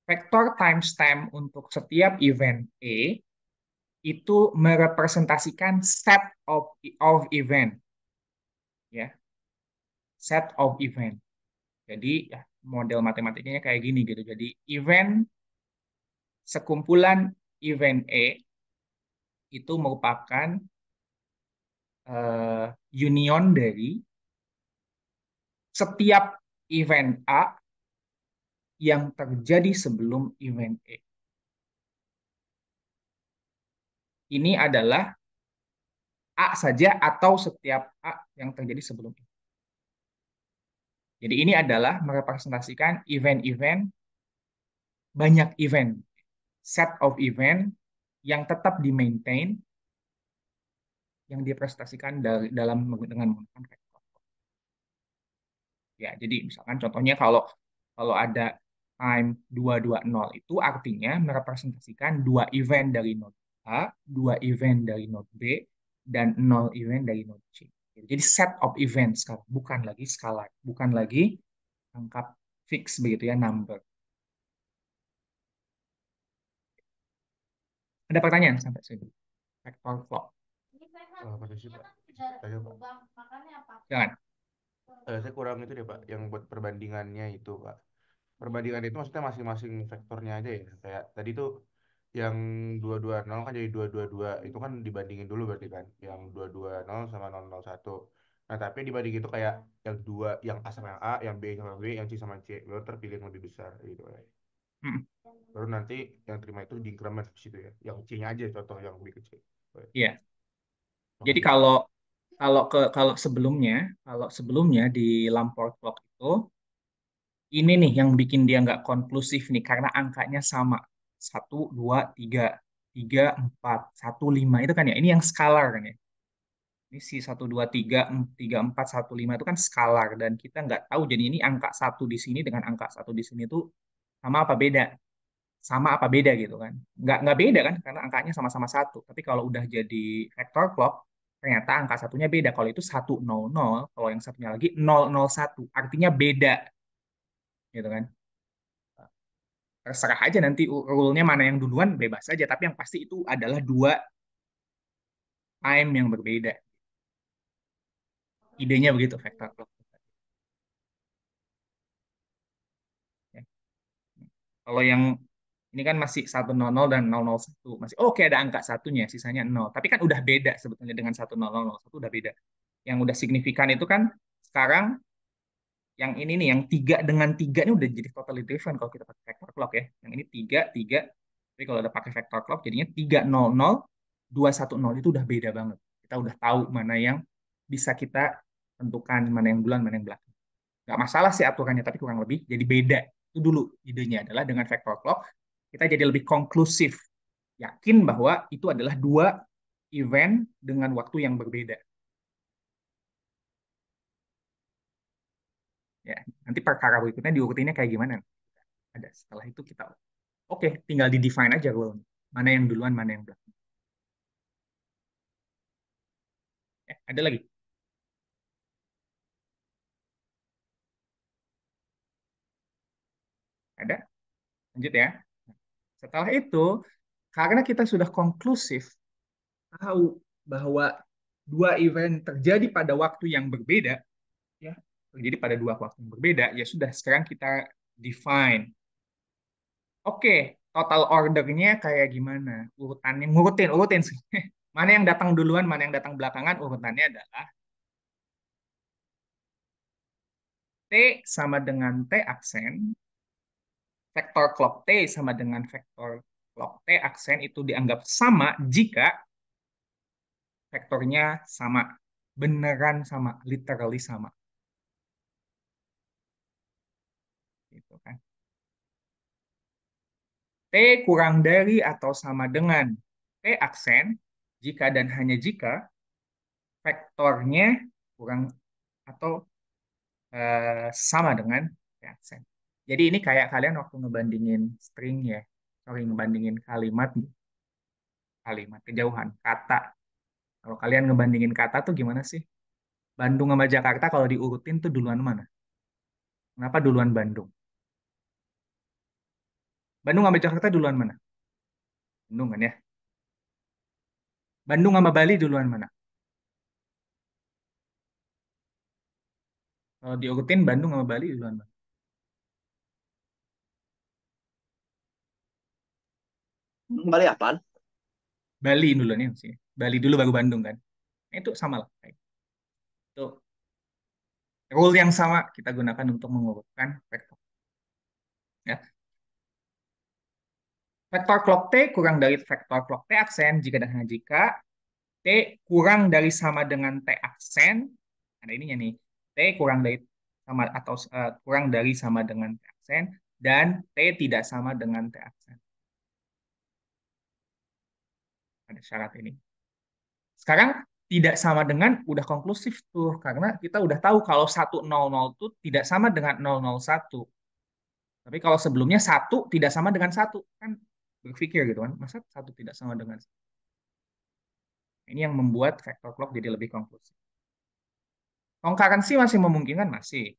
Speaker 1: vektor timestamp untuk setiap event A itu merepresentasikan set of of event. Ya, set of event. Jadi ya, model matematiknya kayak gini gitu. Jadi event sekumpulan event A itu merupakan uh, union dari setiap event A yang terjadi sebelum event A. Ini adalah A saja atau setiap A yang terjadi sebelum A. Jadi ini adalah merepresentasikan event-event, banyak event, set of event yang tetap di-maintain, yang dipresentasikan dari, dalam dengan menggunakan vektor. Ya, jadi misalkan contohnya kalau kalau ada time 220 itu artinya merepresentasikan dua event dari node A, dua event dari node B, dan nol event dari node C. Jadi set of events, bukan lagi skala, bukan lagi angka fix begitu ya, number. Ada pertanyaan sampai sini? Factor clock. Kan kan Pak. Jangan. Uh, saya kurang itu deh, Pak, yang buat perbandingannya itu, Pak. Perbandingan itu maksudnya masing-masing vektornya aja ya. Kayak tadi tuh yang dua dua nol kan jadi dua dua dua itu kan dibandingin dulu berarti kan yang dua dua nol sama nol satu nah tapi dibanding itu kayak yang dua yang A sama yang A yang B sama B yang C sama C baru terpilih yang lebih besar gitu ya baru nanti yang terima itu di increment situ ya yang C-nya aja contoh yang lebih kecil iya okay. jadi kalau kalau ke kalau sebelumnya kalau sebelumnya di Lamport clock itu ini nih yang bikin dia nggak konklusif nih karena angkanya sama satu dua tiga tiga empat satu lima itu kan ya ini yang skalar kan ya ini si satu dua tiga tiga empat satu lima itu kan skalar dan kita nggak tahu jadi ini angka satu di sini dengan angka satu di sini itu sama apa beda sama apa beda gitu kan nggak nggak beda kan karena angkanya sama-sama satu tapi kalau udah jadi vector clock ternyata angka satunya beda kalau itu satu nol nol kalau yang satunya lagi nol nol satu artinya beda gitu kan terserah aja nanti rule-nya mana yang duluan bebas aja tapi yang pasti itu adalah dua time yang berbeda idenya begitu vektor ya. kalau yang ini kan masih satu nol dan 001 masih oh, oke okay, ada angka satunya sisanya nol tapi kan udah beda sebetulnya dengan satu nol satu udah beda yang udah signifikan itu kan sekarang yang ini nih, yang tiga dengan tiga ini udah jadi totally different kalau kita pakai vector clock ya. Yang ini tiga tiga, tapi kalau udah pakai vector clock jadinya tiga nol nol dua satu nol itu udah beda banget. Kita udah tahu mana yang bisa kita tentukan mana yang bulan, mana yang belakang. Gak masalah sih aturannya, tapi kurang lebih jadi beda. Itu dulu idenya adalah dengan vector clock kita jadi lebih konklusif, yakin bahwa itu adalah dua event dengan waktu yang berbeda. ya nanti perkara berikutnya diurutinnya kayak gimana ada setelah itu kita oke okay, tinggal di define aja rule mana yang duluan mana yang belakang eh, ada lagi ada lanjut ya setelah itu karena kita sudah konklusif tahu bahwa dua event terjadi pada waktu yang berbeda jadi pada dua waktu yang berbeda, ya sudah sekarang kita define. Oke, total ordernya kayak gimana? Urutannya, ngurutin, urutin. sih. mana yang datang duluan, mana yang datang belakangan, urutannya adalah T sama dengan T aksen, vektor clock T sama dengan vektor clock T aksen itu dianggap sama jika vektornya sama. Beneran sama, literally sama. T kurang dari atau sama dengan T aksen, jika dan hanya jika vektornya kurang atau uh, sama dengan T aksen. Jadi ini kayak kalian waktu ngebandingin string ya, sorry ngebandingin kalimat, kalimat kejauhan, kata. Kalau kalian ngebandingin kata tuh gimana sih? Bandung sama Jakarta kalau diurutin tuh duluan mana? Kenapa duluan Bandung? Bandung sama Jakarta duluan mana? Bandung kan ya? Bandung sama Bali duluan mana? Kalau diurutin Bandung sama Bali duluan mana? Bali apa? Bali duluan ya sih. Bali dulu baru Bandung kan. Nah, itu sama lah. Itu rule yang sama kita gunakan untuk mengurutkan vektor. Ya. Vektor clock T kurang dari vektor clock T aksen jika dan hanya jika T kurang dari sama dengan T aksen. Ada ininya nih. T kurang dari sama atau uh, kurang dari sama dengan T aksen dan T tidak sama dengan T aksen. Ada syarat ini. Sekarang tidak sama dengan udah konklusif tuh karena kita udah tahu kalau 100 itu tidak sama dengan 001. Tapi kalau sebelumnya satu tidak sama dengan satu kan berpikir gitu kan masa satu tidak sama dengan ini yang membuat vektor clock jadi lebih konklusif sih masih memungkinkan masih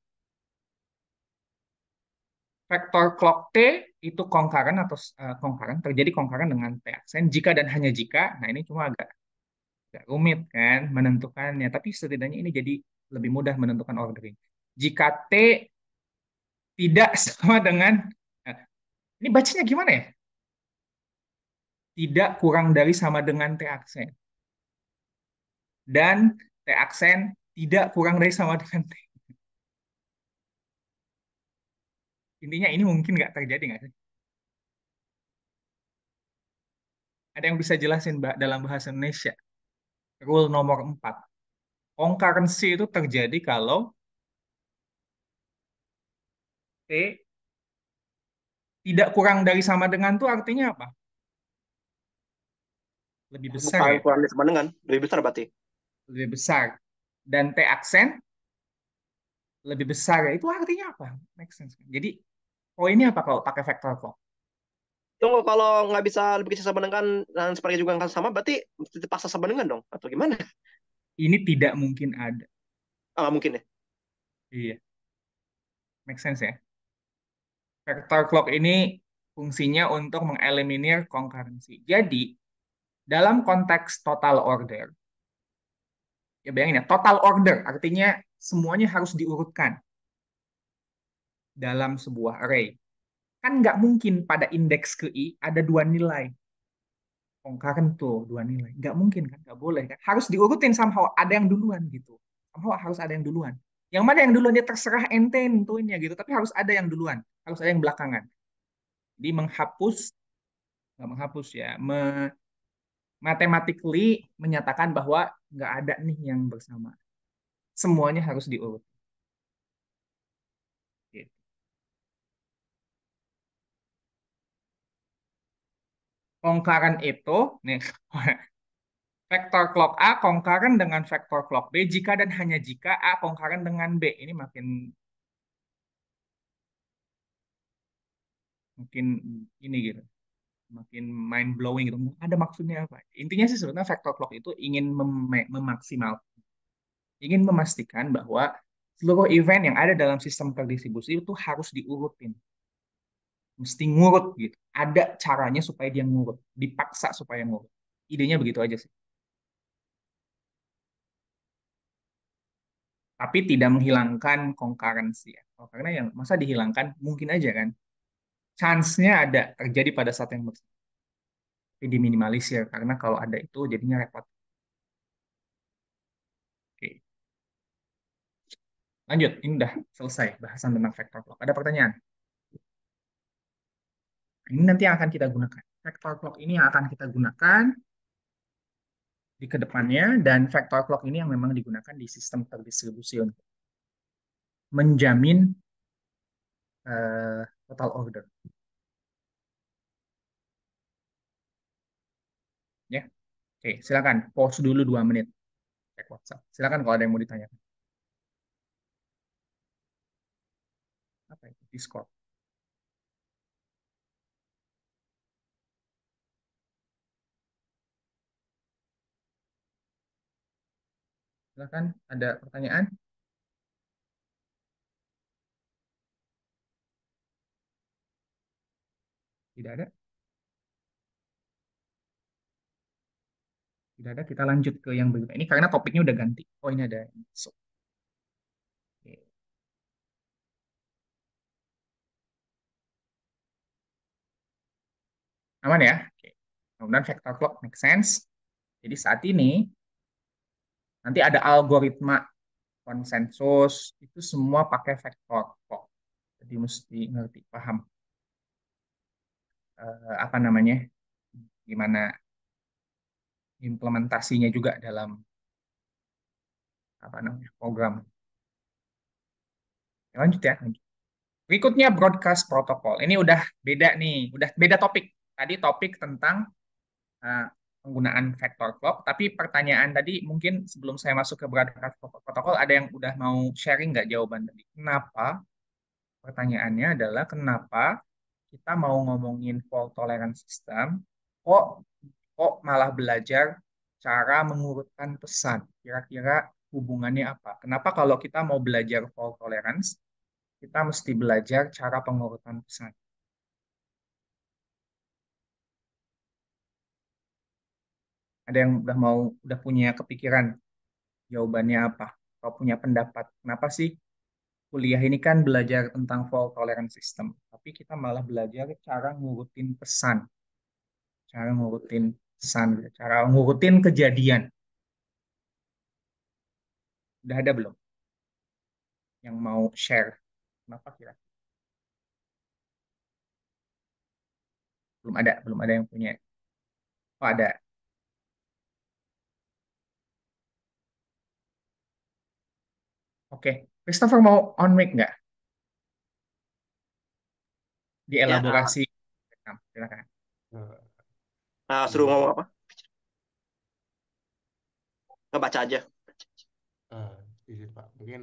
Speaker 1: vektor clock t itu concurrent atau uh, terjadi concurrent dengan t aksen jika dan hanya jika nah ini cuma agak agak rumit kan menentukannya tapi setidaknya ini jadi lebih mudah menentukan ordering jika t tidak sama dengan eh, ini bacanya gimana ya? tidak kurang dari sama dengan T aksen. Dan T aksen tidak kurang dari sama dengan T. Intinya ini mungkin nggak terjadi nggak sih? Ada yang bisa jelasin Mbak dalam bahasa Indonesia? Rule nomor 4. Concurrency itu terjadi kalau T tidak kurang dari sama dengan itu artinya apa? lebih besar. ya? Lebih besar berarti. Lebih besar. Dan T aksen lebih besar ya. Itu artinya apa? Make sense. Kan? Jadi ini apa kalau pakai vektor clock? Tunggu kalau nggak bisa lebih kecil dengan dan seperti juga nggak sama, berarti dipaksa dengan dong atau gimana? Ini tidak mungkin ada. Ah, mungkin ya. Iya. Make sense ya. Vector clock ini fungsinya untuk mengeliminir konkurensi. Jadi dalam konteks total order, ya bayangin ya, total order artinya semuanya harus diurutkan dalam sebuah array. Kan nggak mungkin pada indeks ke I ada dua nilai. Concurrent oh, tuh dua nilai. Nggak mungkin kan, nggak boleh kan. Harus diurutin somehow, ada yang duluan gitu. Somehow harus ada yang duluan. Yang mana yang duluan, dia ya terserah ente tentunya gitu. Tapi harus ada yang duluan, harus ada yang belakangan. Jadi menghapus nggak menghapus ya, me, matematically menyatakan bahwa nggak ada nih yang bersama. Semuanya harus diurut. Gitu. Kongkaran itu, nih, vektor clock A kongkaran dengan vektor clock B jika dan hanya jika A kongkaran dengan B. Ini makin mungkin ini gitu makin mind blowing gitu ada maksudnya apa intinya sih sebenarnya factor clock itu ingin mem memaksimal ingin memastikan bahwa seluruh event yang ada dalam sistem terdistribusi itu harus diurutin mesti ngurut gitu ada caranya supaya dia ngurut dipaksa supaya ngurut idenya begitu aja sih tapi tidak menghilangkan konkurensi ya. karena yang masa dihilangkan mungkin aja kan chance-nya ada terjadi pada saat yang bersama. Tapi diminimalisir ya, karena kalau ada itu jadinya repot. Oke. Lanjut, ini udah selesai bahasan tentang vector clock. Ada pertanyaan? Ini nanti yang akan kita gunakan. Vector clock ini yang akan kita gunakan di kedepannya dan vector clock ini yang memang digunakan di sistem terdistribusi untuk menjamin eh, total order. Ya, oke silakan pause dulu dua menit. Cek WhatsApp. Silakan kalau ada yang mau ditanyakan. Apa itu Discord?
Speaker 2: Silakan ada pertanyaan.
Speaker 1: Tidak ada? Tidak ada, kita lanjut ke yang berikutnya. Ini karena topiknya udah ganti. Oh, ini ada masuk. Oke. Aman ya? Oke. Kemudian vector clock make sense. Jadi saat ini, nanti ada algoritma konsensus, itu semua pakai vector clock. Jadi mesti ngerti, paham uh, apa namanya gimana implementasinya juga dalam apa namanya program. Ya, lanjut ya. Lanjut. Berikutnya broadcast protokol Ini udah beda nih, udah beda topik. Tadi topik tentang uh, penggunaan vector clock, tapi pertanyaan tadi mungkin sebelum saya masuk ke broadcast protokol ada yang udah mau sharing nggak jawaban tadi? Kenapa? Pertanyaannya adalah kenapa kita mau ngomongin fault tolerance system, kok kok malah belajar cara mengurutkan pesan. Kira-kira hubungannya apa? Kenapa kalau kita mau belajar fault tolerance, kita mesti belajar cara pengurutan pesan? Ada yang udah mau udah punya kepikiran jawabannya apa? Atau punya pendapat? Kenapa sih kuliah ini kan belajar tentang fault tolerance system, tapi kita malah belajar cara ngurutin pesan, cara ngurutin pesan, cara ngurutin kejadian. Udah ada belum yang mau share? Kenapa kira? Belum ada, belum ada yang punya. Oh ada, Oke, okay. Christopher mau on mic nggak? Dielaborasi. Ya. Silakan. Nah, nah suruh ya. ngomong apa? Nggak baca aja. Uh, ah, izin iya, Pak, mungkin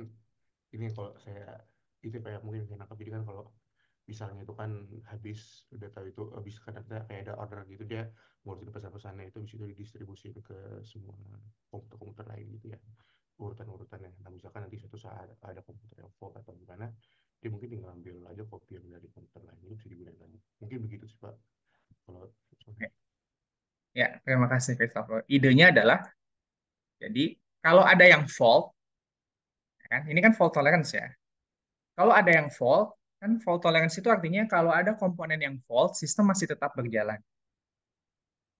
Speaker 1: ini kalau saya itu kayak ya, mungkin saya karena kan kalau misalnya itu kan habis udah tahu itu habis kadang-kadang kan kayak ada order gitu dia mau ngurusin pesan-pesannya itu bisa didistribusikan ke semua komputer-komputer lain gitu ya urutan-urutannya. Nah, misalkan nanti suatu saat ada komputer yang full atau gimana, dia mungkin tinggal ambil aja kopi yang dari komputer lain, itu bisa digunakan. Mungkin begitu sih, Pak. Kalau ya. ya, terima kasih, Pak Christopher. Idenya adalah, jadi kalau ada yang fault, ya kan, ini kan fault tolerance ya. Kalau ada yang fault, kan fault tolerance itu artinya kalau ada komponen yang fault, sistem masih tetap berjalan.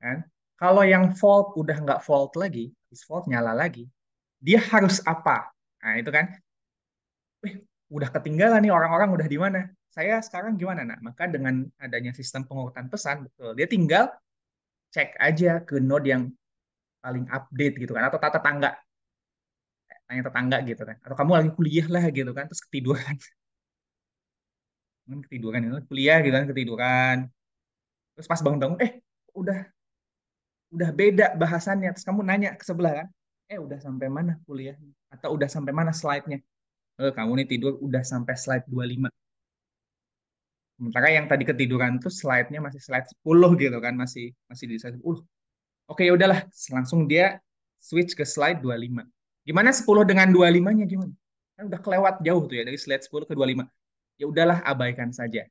Speaker 1: Kan? Kalau yang fault udah nggak fault lagi, is fault nyala lagi, dia harus apa nah itu kan eh, udah ketinggalan nih orang-orang udah di mana saya sekarang gimana nak? maka dengan adanya sistem pengurutan pesan betul dia tinggal cek aja ke node yang paling update gitu kan atau tata tangga tanya tetangga gitu kan atau kamu lagi kuliah lah gitu kan terus ketiduran kan ketiduran itu kuliah gitu kan ketiduran terus pas bangun bangun eh udah udah beda bahasannya terus kamu nanya ke sebelah kan eh udah sampai mana kuliah atau udah sampai mana slide-nya eh, kamu nih tidur udah sampai slide 25 sementara yang tadi ketiduran tuh slide-nya masih slide 10 gitu kan masih masih di slide 10 oke ya udahlah langsung dia switch ke slide 25 gimana 10 dengan 25-nya gimana kan udah kelewat jauh tuh ya dari slide 10 ke 25 ya udahlah abaikan saja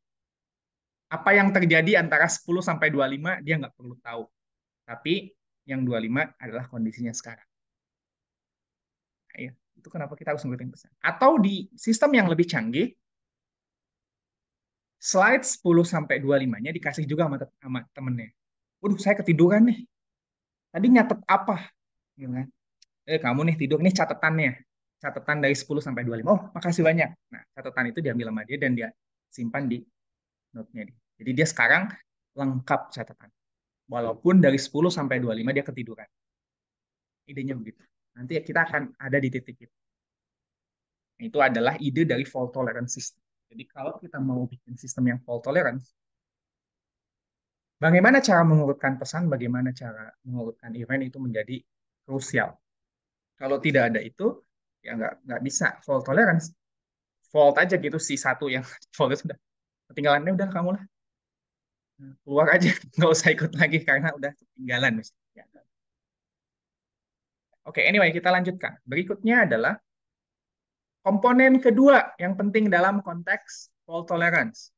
Speaker 1: apa yang terjadi antara 10 sampai 25 dia nggak perlu tahu tapi yang 25 adalah kondisinya sekarang Ya, itu kenapa kita harus ngikutin pesan. Atau di sistem yang lebih canggih, slide 10 sampai 25-nya dikasih juga sama, sama temennya. Waduh, saya ketiduran nih. Tadi nyatet apa? Gitu kan? Eh, kamu nih tidur, nih catatannya. Catatan dari 10 sampai 25. Oh, makasih banyak. Nah, catatan itu diambil sama dia dan dia simpan di note-nya. Jadi dia sekarang lengkap catatan. Walaupun dari 10 sampai 25 dia ketiduran. Idenya begitu. Nanti kita akan ada di titik itu. Itu adalah ide dari fault tolerance system. Jadi kalau kita mau bikin sistem yang fault tolerance, bagaimana cara mengurutkan pesan, bagaimana cara mengurutkan event itu menjadi krusial. Kalau tidak ada itu, ya nggak nggak bisa fault tolerance. Fault aja gitu si satu yang fault itu udah ketinggalannya eh, udah kamu lah keluar aja nggak usah ikut lagi karena udah ketinggalan Misalnya. Oke, anyway, kita lanjutkan. Berikutnya adalah komponen kedua yang penting dalam konteks fault tolerance.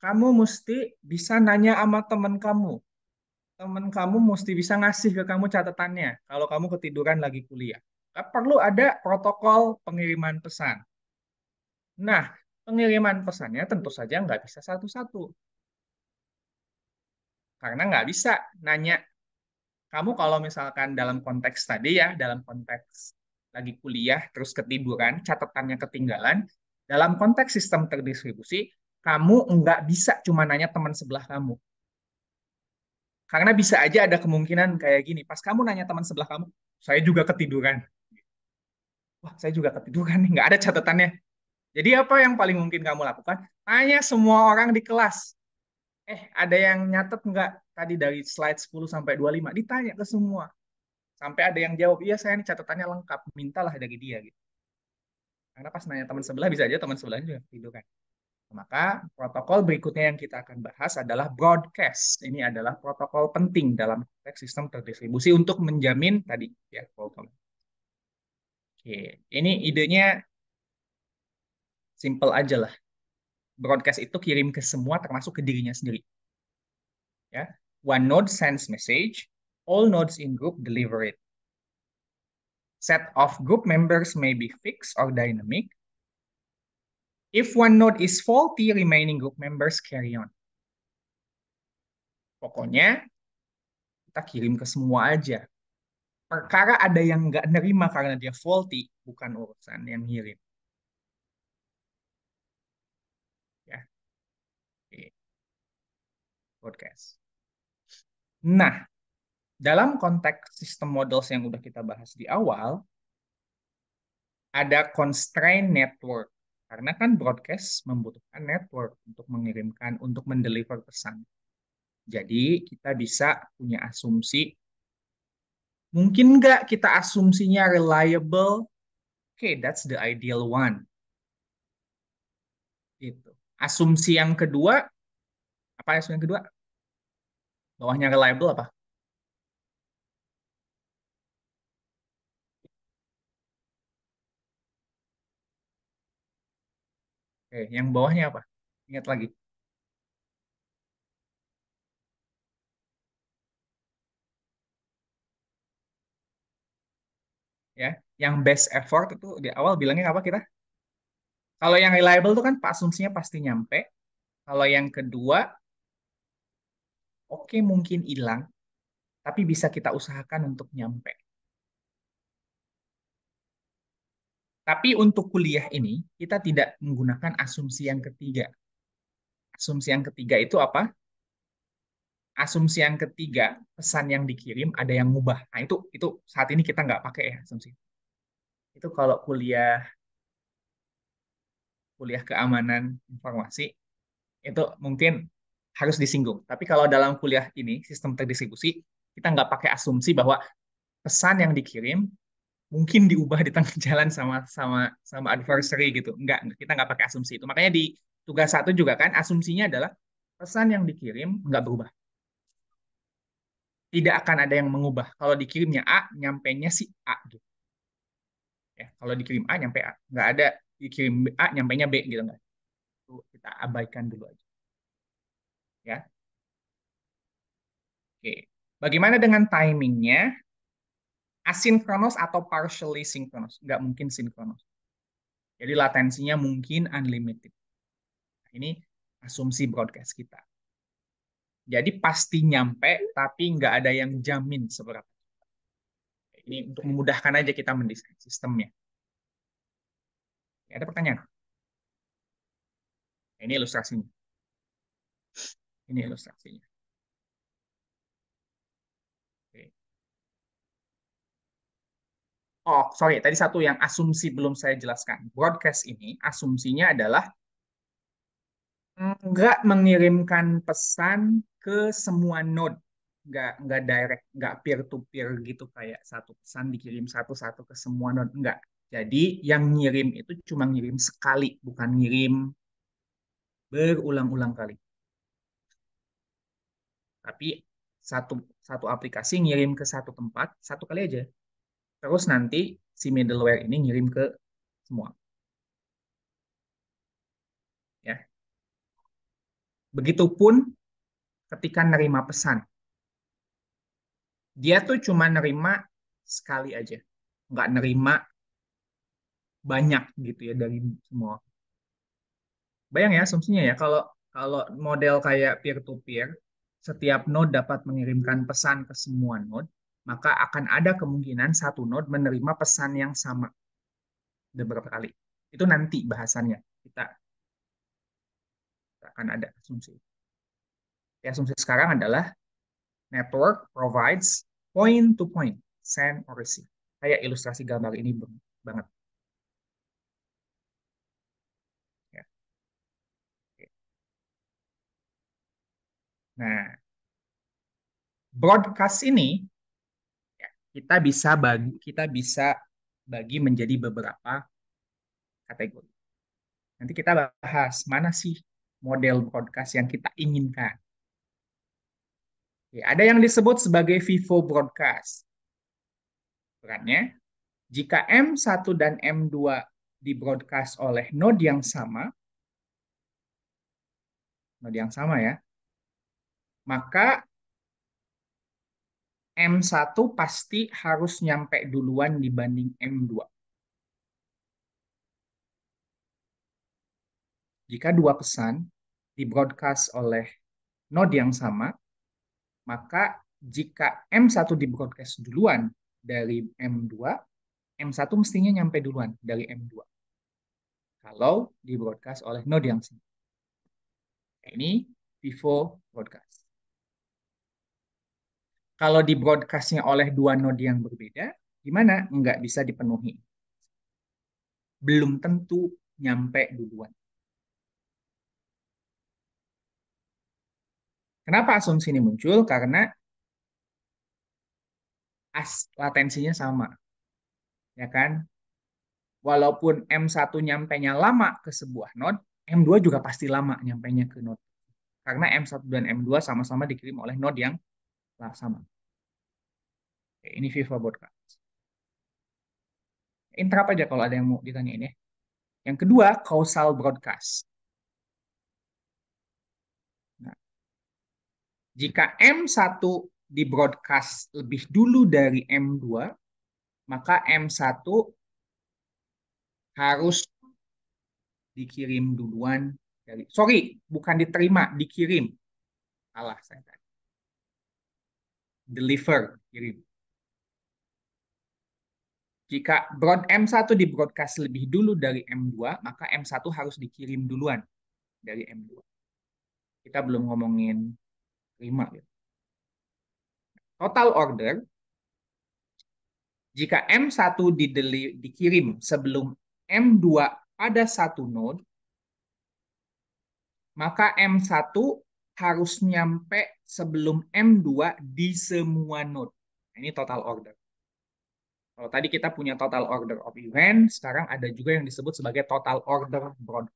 Speaker 1: Kamu mesti bisa nanya sama teman kamu. Teman kamu mesti bisa ngasih ke kamu catatannya kalau kamu ketiduran lagi kuliah. Perlu ada protokol pengiriman pesan. Nah, pengiriman pesannya tentu saja nggak bisa satu-satu. Karena nggak bisa nanya kamu kalau misalkan dalam konteks tadi ya, dalam konteks lagi kuliah terus ketiduran, catatannya ketinggalan, dalam konteks sistem terdistribusi, kamu nggak bisa cuma nanya teman sebelah kamu. Karena bisa aja ada kemungkinan kayak gini, pas kamu nanya teman sebelah kamu, saya juga ketiduran. Wah, saya juga ketiduran nggak ada catatannya. Jadi apa yang paling mungkin kamu lakukan? Tanya semua orang di kelas. Eh, ada yang nyatet nggak? tadi dari slide 10 sampai 25 ditanya ke semua. Sampai ada yang jawab, "Iya, saya ini catatannya lengkap, mintalah dari dia." gitu. Karena pas nanya teman sebelah bisa aja teman sebelah juga gitu kan. Maka protokol berikutnya yang kita akan bahas adalah broadcast. Ini adalah protokol penting dalam konteks sistem terdistribusi untuk menjamin tadi ya welcome. Oke, ini idenya simple aja lah. Broadcast itu kirim ke semua termasuk ke dirinya sendiri. Ya, One node sends message, all nodes in group deliver it. Set of group members may be fixed or dynamic. If one node is faulty, remaining group members carry on. Pokoknya, kita kirim ke semua aja. Perkara ada yang nggak nerima karena dia faulty, bukan urusan yang ngirim. Ya. Podcast. Nah, dalam konteks sistem models yang udah kita bahas di awal, ada constraint network. Karena kan broadcast membutuhkan network untuk mengirimkan, untuk mendeliver pesan. Jadi kita bisa punya asumsi, mungkin nggak kita asumsinya reliable? Oke, okay, that's the ideal one. Gitu. Asumsi yang kedua, apa asumsi yang kedua? Bawahnya reliable apa? Oke, yang bawahnya apa? Ingat lagi. Ya, yang best effort itu di awal bilangnya apa kita? Kalau yang reliable itu kan asumsinya pasti nyampe. Kalau yang kedua oke mungkin hilang, tapi bisa kita usahakan untuk nyampe. Tapi untuk kuliah ini, kita tidak menggunakan asumsi yang ketiga. Asumsi yang ketiga itu apa? Asumsi yang ketiga, pesan yang dikirim ada yang ngubah. Nah, itu itu saat ini kita nggak pakai ya asumsi. Itu kalau kuliah kuliah keamanan informasi, itu mungkin harus disinggung. Tapi kalau dalam kuliah ini, sistem terdistribusi, kita nggak pakai asumsi bahwa pesan yang dikirim mungkin diubah di tengah jalan sama sama sama adversary gitu. Nggak, kita nggak pakai asumsi itu. Makanya di tugas satu juga kan asumsinya adalah pesan yang dikirim nggak berubah. Tidak akan ada yang mengubah. Kalau dikirimnya A, nyampenya si A gitu. Ya, kalau dikirim A, nyampe A. Nggak ada dikirim A, nyampenya B gitu nggak. Itu kita abaikan dulu aja ya. Oke. Bagaimana dengan timingnya? Asinkronos atau partially synchronous? Nggak mungkin sinkronos. Jadi latensinya mungkin unlimited. Nah, ini asumsi broadcast kita. Jadi pasti nyampe, tapi nggak ada yang jamin seberapa. Ini untuk memudahkan aja kita mendesain sistemnya. Ada pertanyaan? Nah, ini ilustrasinya. Ini ilustrasinya. Oh, sorry, tadi satu yang asumsi belum saya jelaskan. Broadcast ini asumsinya adalah nggak mengirimkan pesan ke semua node. Nggak, nggak direct, nggak peer-to-peer -peer gitu kayak satu pesan dikirim satu-satu ke semua node. Nggak. Jadi yang ngirim itu cuma ngirim sekali, bukan ngirim berulang-ulang kali. Tapi satu satu aplikasi ngirim ke satu tempat satu kali aja. Terus nanti si middleware ini ngirim ke semua. Ya. Begitupun ketika nerima pesan. Dia tuh cuma nerima sekali aja. Nggak nerima banyak gitu ya dari semua. Bayang ya asumsinya ya kalau kalau model kayak peer to peer setiap node dapat mengirimkan pesan ke semua node, maka akan ada kemungkinan satu node menerima pesan yang sama beberapa kali. Itu nanti bahasannya kita, kita akan ada asumsi. Di asumsi sekarang adalah network provides point to point send or receive. Kayak ilustrasi gambar ini banget. Nah, broadcast ini ya, kita bisa bagi kita bisa bagi menjadi beberapa kategori. Nanti kita bahas mana sih model broadcast yang kita inginkan. Oke, ada yang disebut sebagai vivo broadcast. Beratnya, jika M1 dan M2 di broadcast oleh node yang sama, node yang sama ya, maka M1 pasti harus nyampe duluan dibanding M2. Jika dua pesan di broadcast oleh node yang sama, maka jika M1 di broadcast duluan dari M2, M1 mestinya nyampe duluan dari M2. Kalau di broadcast oleh node yang sama. Ini before broadcast. Kalau di broadcastnya oleh dua node yang berbeda, gimana? Enggak bisa dipenuhi. Belum tentu nyampe duluan. Kenapa asumsi ini muncul? Karena as latensinya sama. Ya kan? Walaupun M1 nya lama ke sebuah node, M2 juga pasti lama nyampe nya ke node. Karena M1 dan M2 sama-sama dikirim oleh node yang Laksama. Nah, Oke, ini FIFA broadcast. Cup. aja kalau ada yang mau ditanyain ya. Yang kedua, causal broadcast. Nah, jika M1 di broadcast lebih dulu dari M2, maka M1 harus dikirim duluan dari sorry bukan diterima dikirim salah saya deliver, Kirim. Jika broad M1 di broadcast lebih dulu dari M2, maka M1 harus dikirim duluan dari M2. Kita belum ngomongin terima. Ya. Total order, jika M1 dideli, dikirim sebelum M2 pada satu node, maka M1 harus nyampe sebelum M2 di semua node. Nah, ini total order. Kalau tadi kita punya total order of event, sekarang ada juga yang disebut sebagai total order product.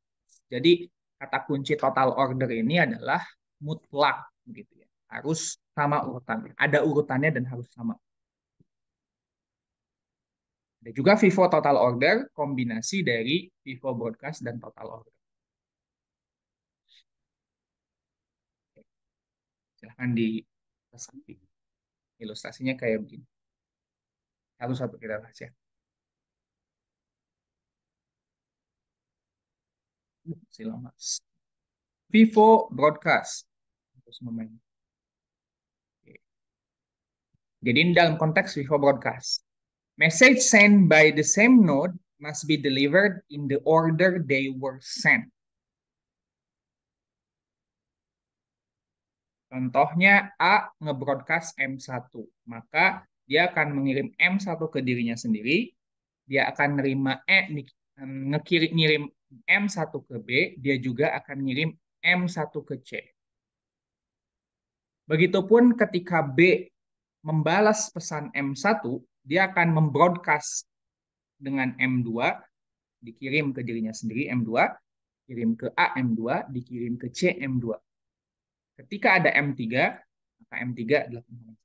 Speaker 1: Jadi kata kunci total order ini adalah mutlak gitu ya. Harus sama urutannya. Ada urutannya dan harus sama. Ada juga FIFO total order kombinasi dari FIFO broadcast dan total order. silahkan diresapi ilustrasinya kayak begini satu-satu kita bahas ya silamas Vivo broadcast terus memang jadi ini dalam konteks Vivo broadcast message sent by the same node must be delivered in the order they were sent Contohnya A ngebroadcast M1, maka dia akan mengirim M1 ke dirinya sendiri, dia akan nerima E ngekirim ngirim M1 ke B, dia juga akan ngirim M1 ke C. Begitupun ketika B membalas pesan M1, dia akan membroadcast dengan M2, dikirim ke dirinya sendiri M2, kirim ke A M2, dikirim ke C M2. Ketika ada M3, maka M3 adalah pengalaman.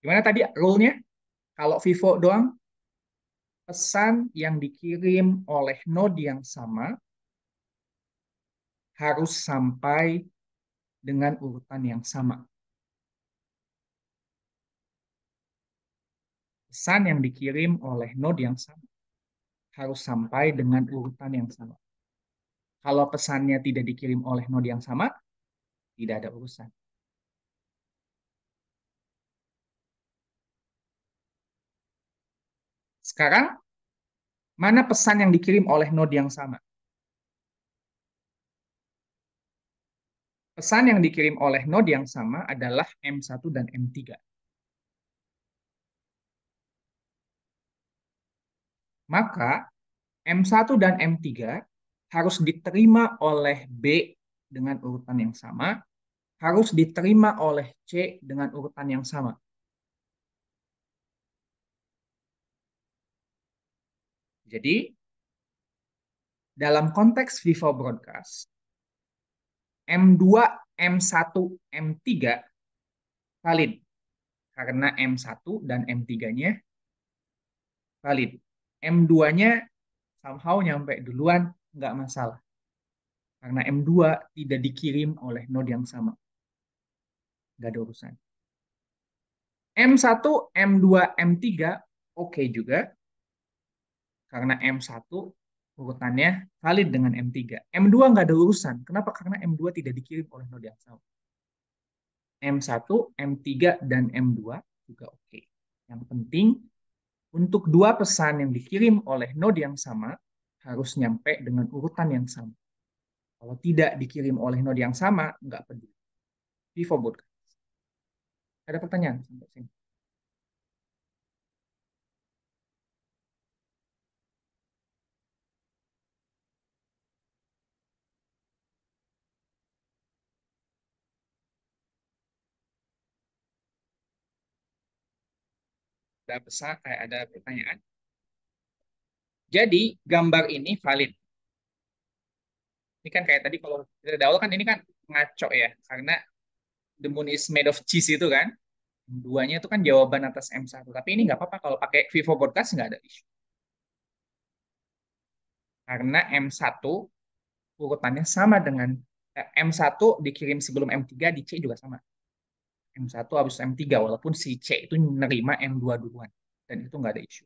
Speaker 1: Gimana tadi rule-nya? Kalau Vivo doang, pesan yang dikirim oleh node yang sama harus sampai dengan urutan yang sama. Pesan yang dikirim oleh node yang sama harus sampai dengan urutan yang sama. Kalau pesannya tidak dikirim oleh node yang sama, tidak ada urusan. Sekarang, mana pesan yang dikirim oleh node yang sama? Pesan yang dikirim oleh node yang sama adalah M1 dan M3. Maka M1 dan M3 harus diterima oleh B dengan urutan yang sama, harus diterima oleh C dengan urutan yang sama. Jadi, dalam konteks Vivo Broadcast, M2, M1, M3 valid. Karena M1 dan M3-nya valid. M2-nya somehow nyampe duluan nggak masalah. Karena M2 tidak dikirim oleh node yang sama. Nggak ada urusan. M1, M2, M3 oke okay juga. Karena M1 urutannya valid dengan M3. M2 nggak ada urusan. Kenapa? Karena M2 tidak dikirim oleh node yang sama. M1, M3, dan M2 juga oke. Okay. Yang penting untuk dua pesan yang dikirim oleh node yang sama, harus nyampe dengan urutan yang sama. Kalau tidak dikirim oleh node yang sama, nggak peduli. Di forward. Ada pertanyaan sampai sini? Ada besar, kayak eh, ada pertanyaan? Jadi gambar ini valid. Ini kan kayak tadi kalau kita dahulu kan ini kan ngaco ya, karena the moon is made of cheese itu kan. Duanya itu kan jawaban atas M1. Tapi ini nggak apa-apa kalau pakai Vivo Broadcast nggak ada isu. Karena M1 urutannya sama dengan eh, M1 dikirim sebelum M3 di C juga sama. M1 habis M3 walaupun si C itu nerima M2 duluan dan itu nggak ada isu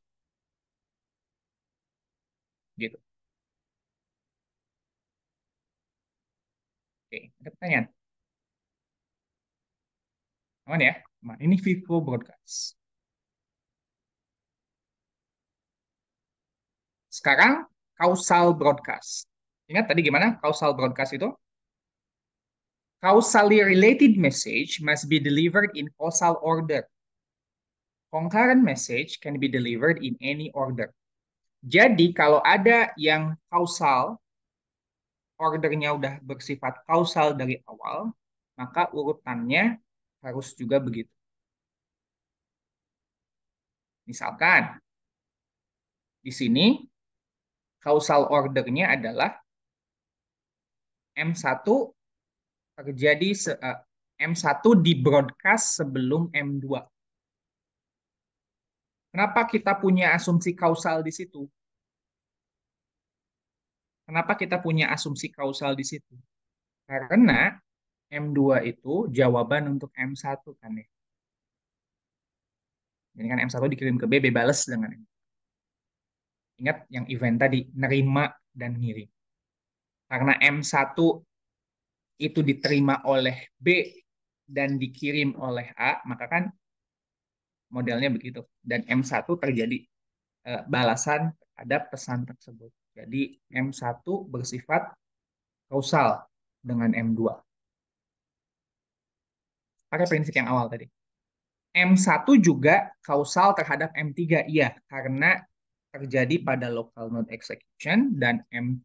Speaker 1: gitu. Oke, ada pertanyaan? Aman ya? Aman. Ini Vivo Broadcast. Sekarang causal broadcast. Ingat tadi gimana causal broadcast itu? Causally related message must be delivered in causal order. Concurrent message can be delivered in any order. Jadi kalau ada yang kausal, ordernya udah bersifat kausal dari awal, maka urutannya harus juga begitu. Misalkan, di sini kausal ordernya adalah M1 terjadi eh, M1 di broadcast sebelum M2. Kenapa kita punya asumsi kausal di situ? Kenapa kita punya asumsi kausal di situ? Karena M2 itu jawaban untuk M1 kan ya. Ini kan M1 dikirim ke B, B balas dengan M. Ingat yang event tadi, nerima dan ngirim. Karena M1 itu diterima oleh B dan dikirim oleh A, maka kan modelnya begitu dan M1 terjadi e, balasan terhadap pesan tersebut. Jadi M1 bersifat kausal dengan M2. Pakai prinsip yang awal tadi. M1 juga kausal terhadap M3, iya, karena terjadi pada local node execution dan M3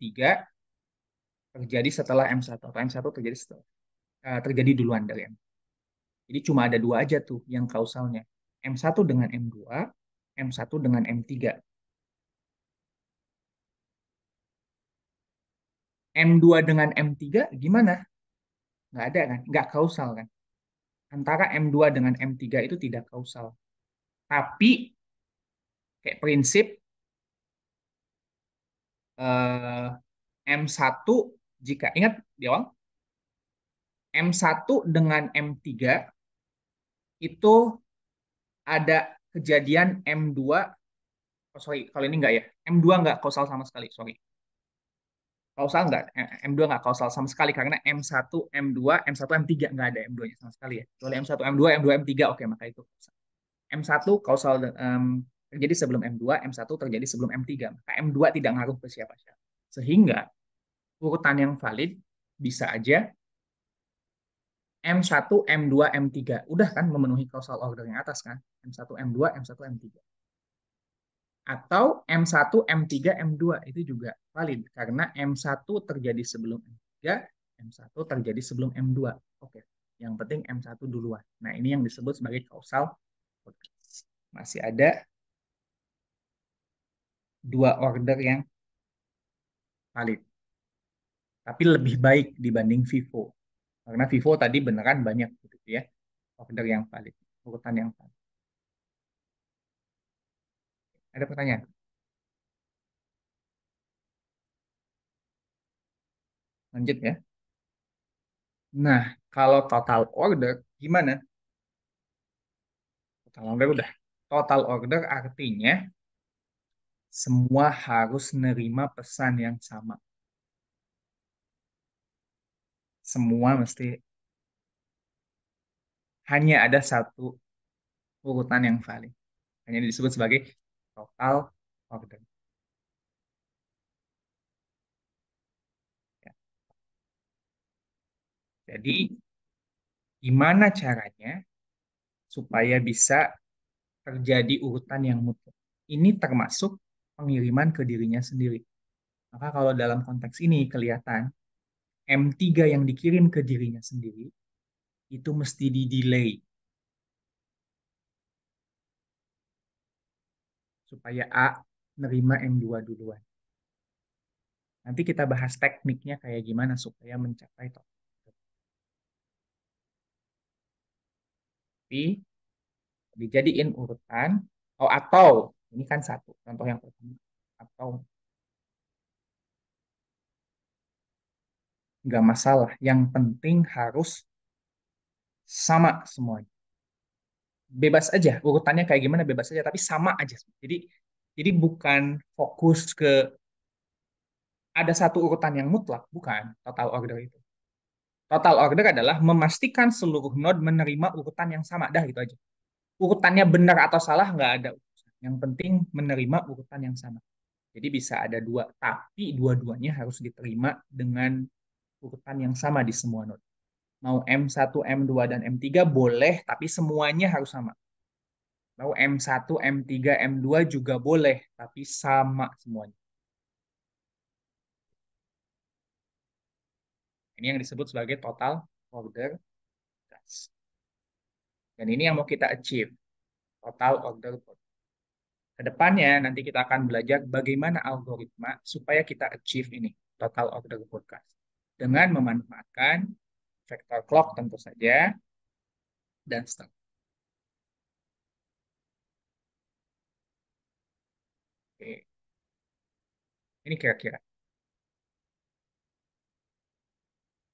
Speaker 1: terjadi setelah M1 atau M1 terjadi setelah, uh, terjadi duluan dari M. Jadi cuma ada dua aja tuh yang kausalnya. M1 dengan M2, M1 dengan M3. M2 dengan M3 gimana? Nggak ada kan? Nggak kausal kan? Antara M2 dengan M3 itu tidak kausal. Tapi, kayak prinsip, eh, M1 jika, ingat di awal, M1 dengan M3 itu ada kejadian M2 oh sorry kalau ini enggak ya M2 enggak kausal sama sekali sorry kausal enggak eh, M2 enggak kausal sama sekali karena M1 M2 M1 M3 enggak ada M2 nya sama sekali ya kecuali M1 M2 M2 M3 oke maka itu M1 kausal um, terjadi sebelum M2 M1 terjadi sebelum M3 maka M2 tidak ngaruh ke siapa-siapa sehingga urutan yang valid bisa aja M1, M2, M3. Udah kan memenuhi causal order yang atas kan? M1, M2, M1, M3. Atau M1, M3, M2 itu juga valid karena M1 terjadi sebelum M3, M1 terjadi sebelum M2. Oke. Yang penting M1 duluan. Nah, ini yang disebut sebagai causal order. Masih ada dua order yang valid. Tapi lebih baik dibanding FIFO karena Vivo tadi beneran banyak gitu ya order yang valid, urutan yang valid. Ada pertanyaan? Lanjut ya. Nah, kalau total order gimana? Total order udah. Total order artinya semua harus nerima pesan yang sama semua mesti hanya ada satu urutan yang valid. Hanya disebut sebagai total order. Ya. Jadi, gimana caranya supaya bisa terjadi urutan yang mutlak? Ini termasuk pengiriman ke dirinya sendiri. Maka kalau dalam konteks ini kelihatan M3 yang dikirim ke dirinya sendiri itu mesti di delay supaya A nerima M2 duluan. Nanti kita bahas tekniknya kayak gimana supaya mencapai top. Tapi dijadiin urutan oh, atau ini kan satu contoh yang pertama atau nggak masalah. Yang penting harus sama semuanya. Bebas aja, urutannya kayak gimana bebas aja, tapi sama aja. Jadi jadi bukan fokus ke ada satu urutan yang mutlak, bukan total order itu. Total order adalah memastikan seluruh node menerima urutan yang sama. Dah gitu aja. Urutannya benar atau salah nggak ada Yang penting menerima urutan yang sama. Jadi bisa ada dua, tapi dua-duanya harus diterima dengan urutan yang sama di semua node. Mau M1, M2, dan M3 boleh, tapi semuanya harus sama. Mau M1, M3, M2 juga boleh, tapi sama semuanya. Ini yang disebut sebagai total order Dan ini yang mau kita achieve, total order Kedepannya nanti kita akan belajar bagaimana algoritma supaya kita achieve ini, total order forecast dengan memanfaatkan vector clock tentu saja dan stop. Oke. Ini kira-kira.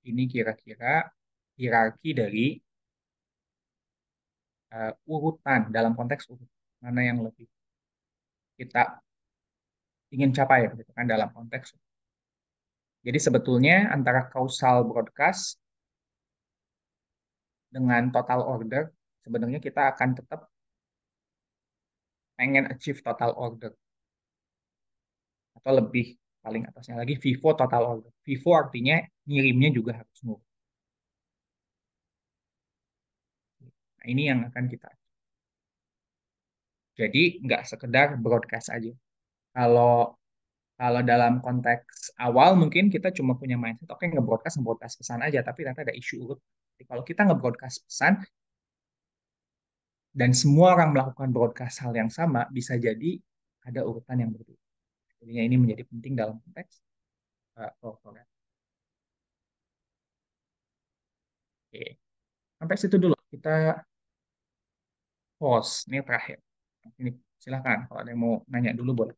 Speaker 1: Ini kira-kira hierarki dari uh, urutan dalam konteks urutan mana yang lebih kita ingin capai gitu kan dalam konteks jadi sebetulnya antara causal broadcast dengan total order, sebenarnya kita akan tetap pengen achieve total order. Atau lebih paling atasnya lagi vivo total order. Vivo artinya ngirimnya juga harus nurun. Nah, ini yang akan kita jadi nggak sekedar broadcast aja. Kalau kalau dalam konteks awal mungkin kita cuma punya mindset oke okay, nge-broadcast nge-broadcast pesan aja tapi ternyata ada isu urut. Jadi, kalau kita nge-broadcast pesan dan semua orang melakukan broadcast hal yang sama bisa jadi ada urutan yang berbeda. Jadinya ini menjadi penting dalam konteks uh, program. Oke. Sampai situ dulu kita pause ini terakhir. Ini silahkan kalau ada yang mau nanya dulu boleh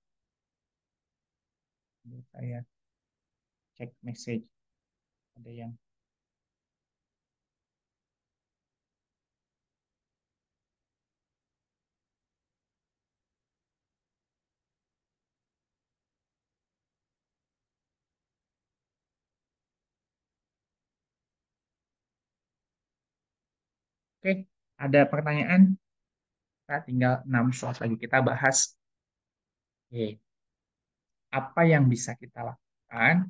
Speaker 1: saya cek message ada yang Oke, ada pertanyaan? Kita tinggal 6 soal lagi. Kita bahas. Oke apa yang bisa kita lakukan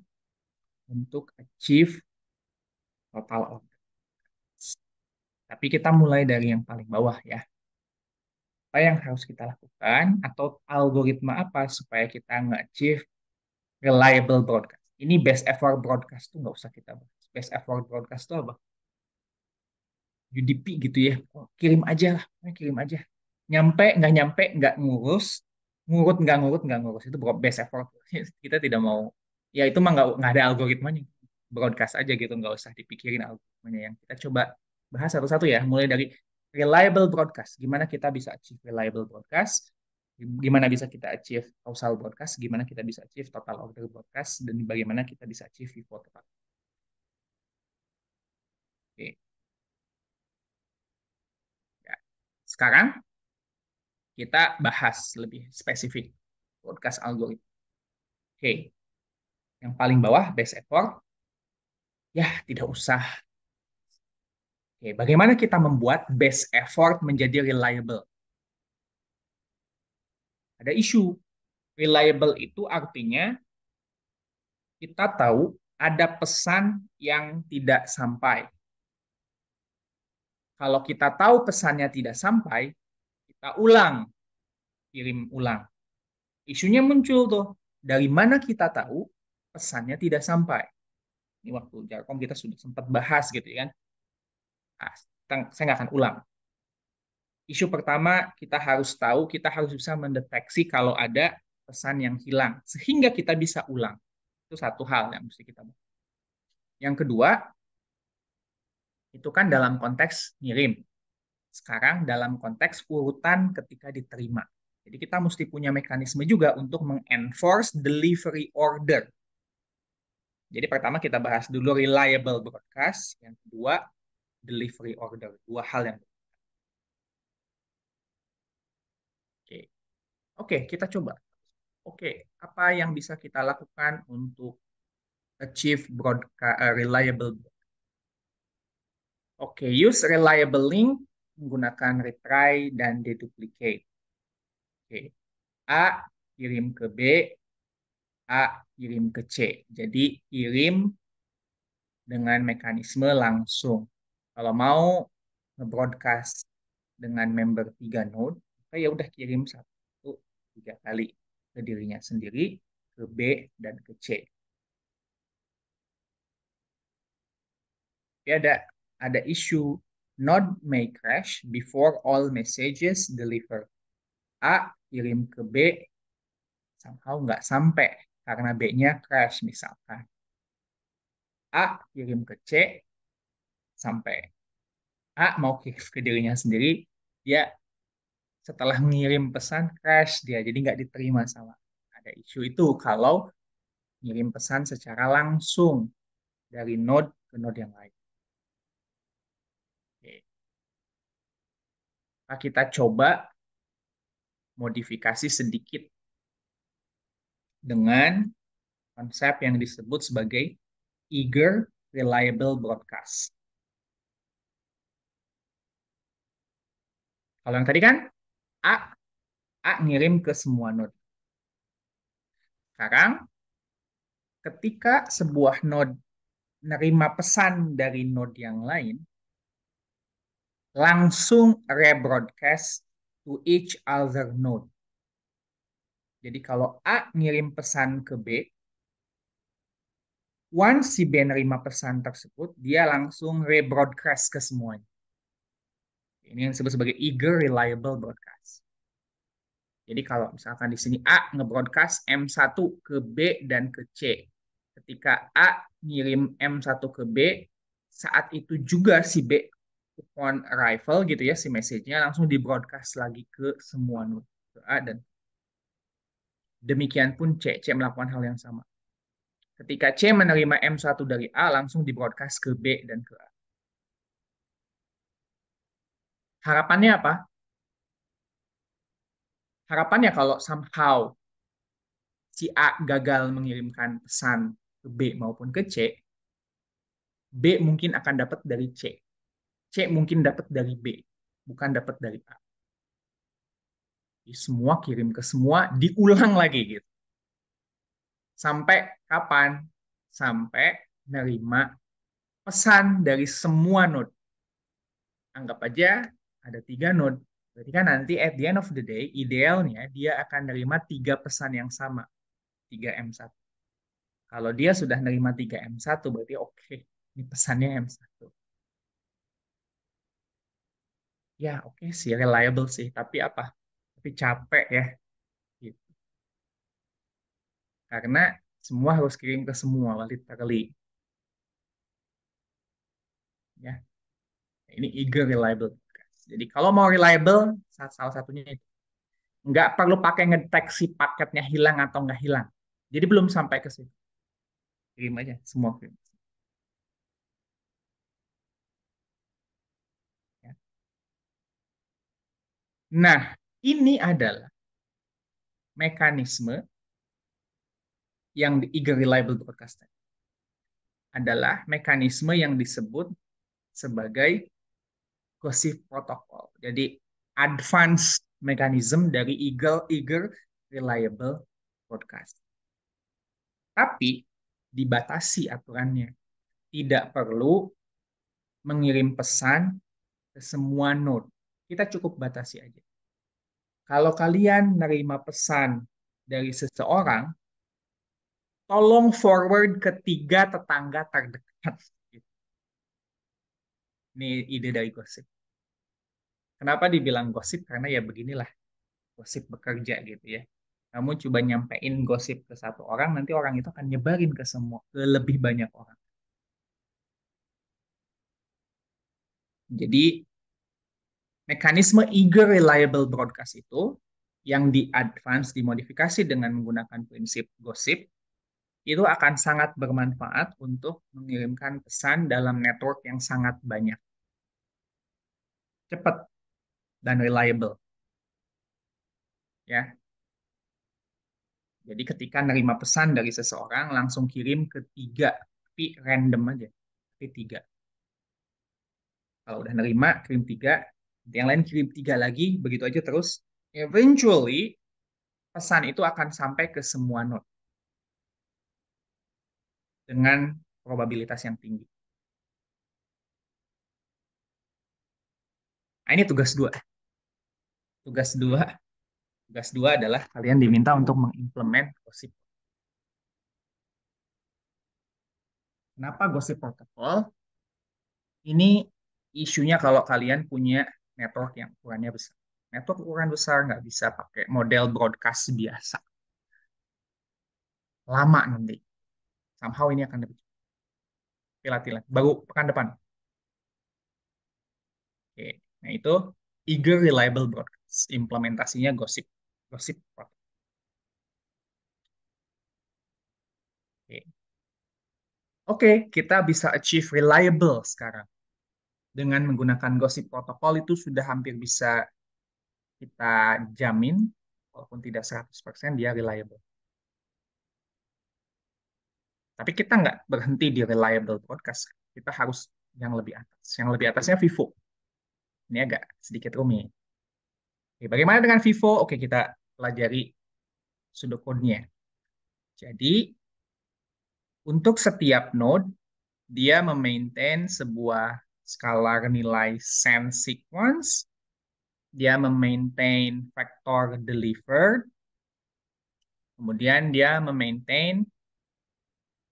Speaker 1: untuk achieve total order. Tapi kita mulai dari yang paling bawah ya. Apa yang harus kita lakukan atau algoritma apa supaya kita nggak achieve reliable broadcast. Ini best effort broadcast tuh nggak usah kita bahas. Best effort broadcast tuh apa? UDP gitu ya. kirim aja lah, kirim aja. Nyampe, nggak nyampe, nggak ngurus ngurut nggak ngurut nggak ngurus itu bukan best effort kita tidak mau ya itu mah nggak ada algoritmanya broadcast aja gitu nggak usah dipikirin algoritmanya yang kita coba bahas satu-satu ya mulai dari reliable broadcast gimana kita bisa achieve reliable broadcast gimana bisa kita achieve causal broadcast gimana kita bisa achieve total order broadcast dan bagaimana kita bisa achieve before total oke ya. sekarang kita bahas lebih spesifik broadcast algoritma. Oke, yang paling bawah best effort, ya tidak usah. Oke, bagaimana kita membuat best effort menjadi reliable? Ada isu. Reliable itu artinya kita tahu ada pesan yang tidak sampai. Kalau kita tahu pesannya tidak sampai, kita ulang, kirim ulang. Isunya muncul tuh, dari mana kita tahu pesannya tidak sampai. Ini waktu Jarkom kita sudah sempat bahas gitu ya kan. Nah, saya nggak akan ulang. Isu pertama, kita harus tahu, kita harus bisa mendeteksi kalau ada pesan yang hilang. Sehingga kita bisa ulang. Itu satu hal yang mesti kita bahas. Yang kedua, itu kan dalam konteks ngirim. Sekarang dalam konteks urutan ketika diterima. Jadi kita mesti punya mekanisme juga untuk mengenforce delivery order. Jadi pertama kita bahas dulu reliable broadcast, yang kedua delivery order, dua hal yang berbeda. Oke. Oke, kita coba. Oke, apa yang bisa kita lakukan untuk achieve broadcast uh, eh, reliable Oke, use reliable link menggunakan retry dan deduplicate. Oke. A kirim ke B, A kirim ke C. Jadi kirim dengan mekanisme langsung. Kalau mau nge-broadcast dengan member tiga node, maka ya udah kirim satu tiga kali ke dirinya sendiri, ke B dan ke C. Tapi ada ada isu Node may crash before all messages deliver. A kirim ke B, somehow nggak sampai karena B-nya crash misalkan. A kirim ke C, sampai. A mau kirim ke dirinya sendiri, dia ya setelah ngirim pesan crash dia, jadi nggak diterima sama. Ada isu itu kalau ngirim pesan secara langsung dari node ke node yang lain. Nah, kita coba modifikasi sedikit dengan konsep yang disebut sebagai eager reliable broadcast. Kalau yang tadi kan A A ngirim ke semua node. Sekarang ketika sebuah node nerima pesan dari node yang lain, langsung rebroadcast to each other node. Jadi kalau A ngirim pesan ke B, once si B nerima pesan tersebut, dia langsung rebroadcast ke semuanya. Ini yang disebut sebagai eager reliable broadcast. Jadi kalau misalkan di sini A ngebroadcast M1 ke B dan ke C. Ketika A ngirim M1 ke B, saat itu juga si B upon arrival gitu ya si message-nya langsung di broadcast lagi ke semua node A dan demikian pun C. C melakukan hal yang sama. Ketika C menerima M1 dari A langsung di broadcast ke B dan ke A. Harapannya apa? Harapannya kalau somehow si A gagal mengirimkan pesan ke B maupun ke C, B mungkin akan dapat dari C C mungkin dapat dari B, bukan dapat dari A. Jadi semua kirim ke semua, diulang lagi gitu. Sampai kapan? Sampai nerima pesan dari semua node. Anggap aja ada tiga node. Berarti kan nanti at the end of the day, idealnya dia akan nerima tiga pesan yang sama. 3M1. Kalau dia sudah nerima 3M1, berarti oke. Okay, ini pesannya M1 ya oke sih reliable sih tapi apa tapi capek ya gitu. karena semua harus kirim ke semua literally ya ini eager reliable jadi kalau mau reliable salah satunya itu nggak perlu pakai ngedeteksi paketnya hilang atau nggak hilang jadi belum sampai ke situ kirim aja semua kirim Nah, ini adalah mekanisme yang di Eager Reliable Broadcaster. Adalah mekanisme yang disebut sebagai gossip protocol. Jadi advance mekanisme dari Eagle Eager Reliable Broadcast. Tapi dibatasi aturannya. Tidak perlu mengirim pesan ke semua node. Kita cukup batasi aja. Kalau kalian nerima pesan dari seseorang, tolong forward ke tiga tetangga terdekat. Ini ide dari gosip. Kenapa dibilang gosip? Karena ya beginilah gosip bekerja gitu ya kamu coba nyampein gosip ke satu orang, nanti orang itu akan nyebarin ke semua, ke lebih banyak orang. Jadi Mekanisme eager reliable broadcast itu yang di advance dimodifikasi dengan menggunakan prinsip gosip itu akan sangat bermanfaat untuk mengirimkan pesan dalam network yang sangat banyak. Cepat dan reliable. Ya. Jadi ketika nerima pesan dari seseorang langsung kirim ke tiga, tapi random aja. Tapi tiga. Kalau udah nerima, kirim tiga, yang lain kirim tiga lagi begitu aja terus eventually pesan itu akan sampai ke semua node dengan probabilitas yang tinggi. Nah, ini tugas dua. Tugas dua, tugas dua adalah kalian diminta untuk mengimplement gosip. Kenapa gosip protokol? Ini isunya kalau kalian punya network yang ukurannya besar. Network ukuran besar nggak bisa pakai model broadcast biasa. Lama nanti. Somehow ini akan lebih Pilih-pilih. Baru pekan depan. Oke, nah itu eager reliable broadcast. Implementasinya gosip. Gosip. Oke. Oke, kita bisa achieve reliable sekarang dengan menggunakan gosip protokol itu sudah hampir bisa kita jamin walaupun tidak 100% dia reliable. Tapi kita nggak berhenti di reliable broadcast. Kita harus yang lebih atas. Yang lebih atasnya Vivo. Ini agak sedikit rumit. bagaimana dengan Vivo? Oke, kita pelajari pseudocode-nya. Jadi, untuk setiap node, dia memaintain sebuah skalar nilai sen sequence. Dia memaintain vektor delivered. Kemudian dia memaintain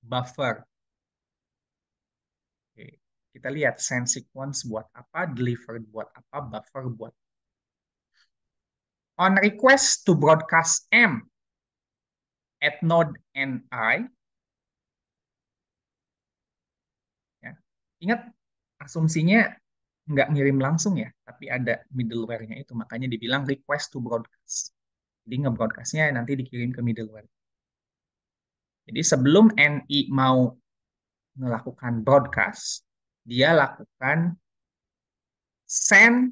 Speaker 1: buffer. Oke. Kita lihat sen sequence buat apa, delivered buat apa, buffer buat apa. On request to broadcast M at node NI, ya. ingat asumsinya nggak ngirim langsung ya, tapi ada middleware-nya itu. Makanya dibilang request to broadcast. Jadi nge-broadcast-nya nanti dikirim ke middleware. Jadi sebelum NI mau melakukan broadcast, dia lakukan send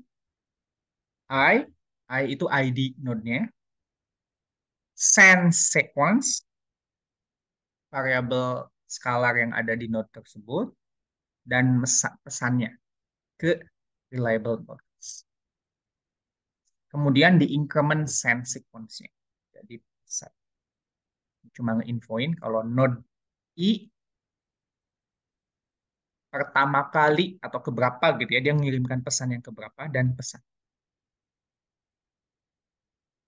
Speaker 1: I, I itu ID node-nya, send sequence, variabel skalar yang ada di node tersebut, dan pesannya ke reliable audience. Kemudian di increment send sequence-nya. Jadi cuma infoin kalau node i pertama kali atau keberapa gitu ya dia mengirimkan pesan yang keberapa dan pesan.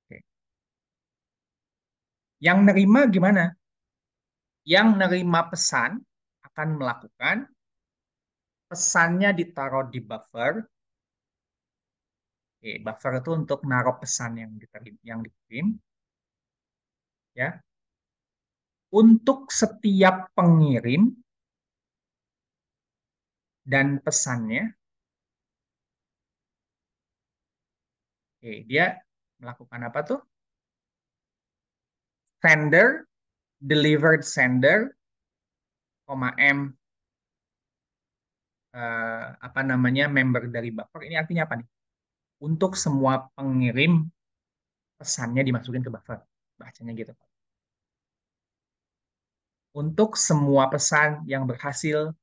Speaker 1: Oke. Yang nerima gimana? Yang nerima pesan akan melakukan pesannya ditaruh di buffer. Oke, buffer itu untuk naruh pesan yang diterim, yang dikirim. Ya. Untuk setiap pengirim dan pesannya, oke, dia melakukan apa tuh? Sender, delivered sender, M uh, apa namanya member dari buffer ini artinya apa nih? Untuk semua pengirim pesannya dimasukin ke buffer, bacanya gitu. Untuk semua pesan yang berhasil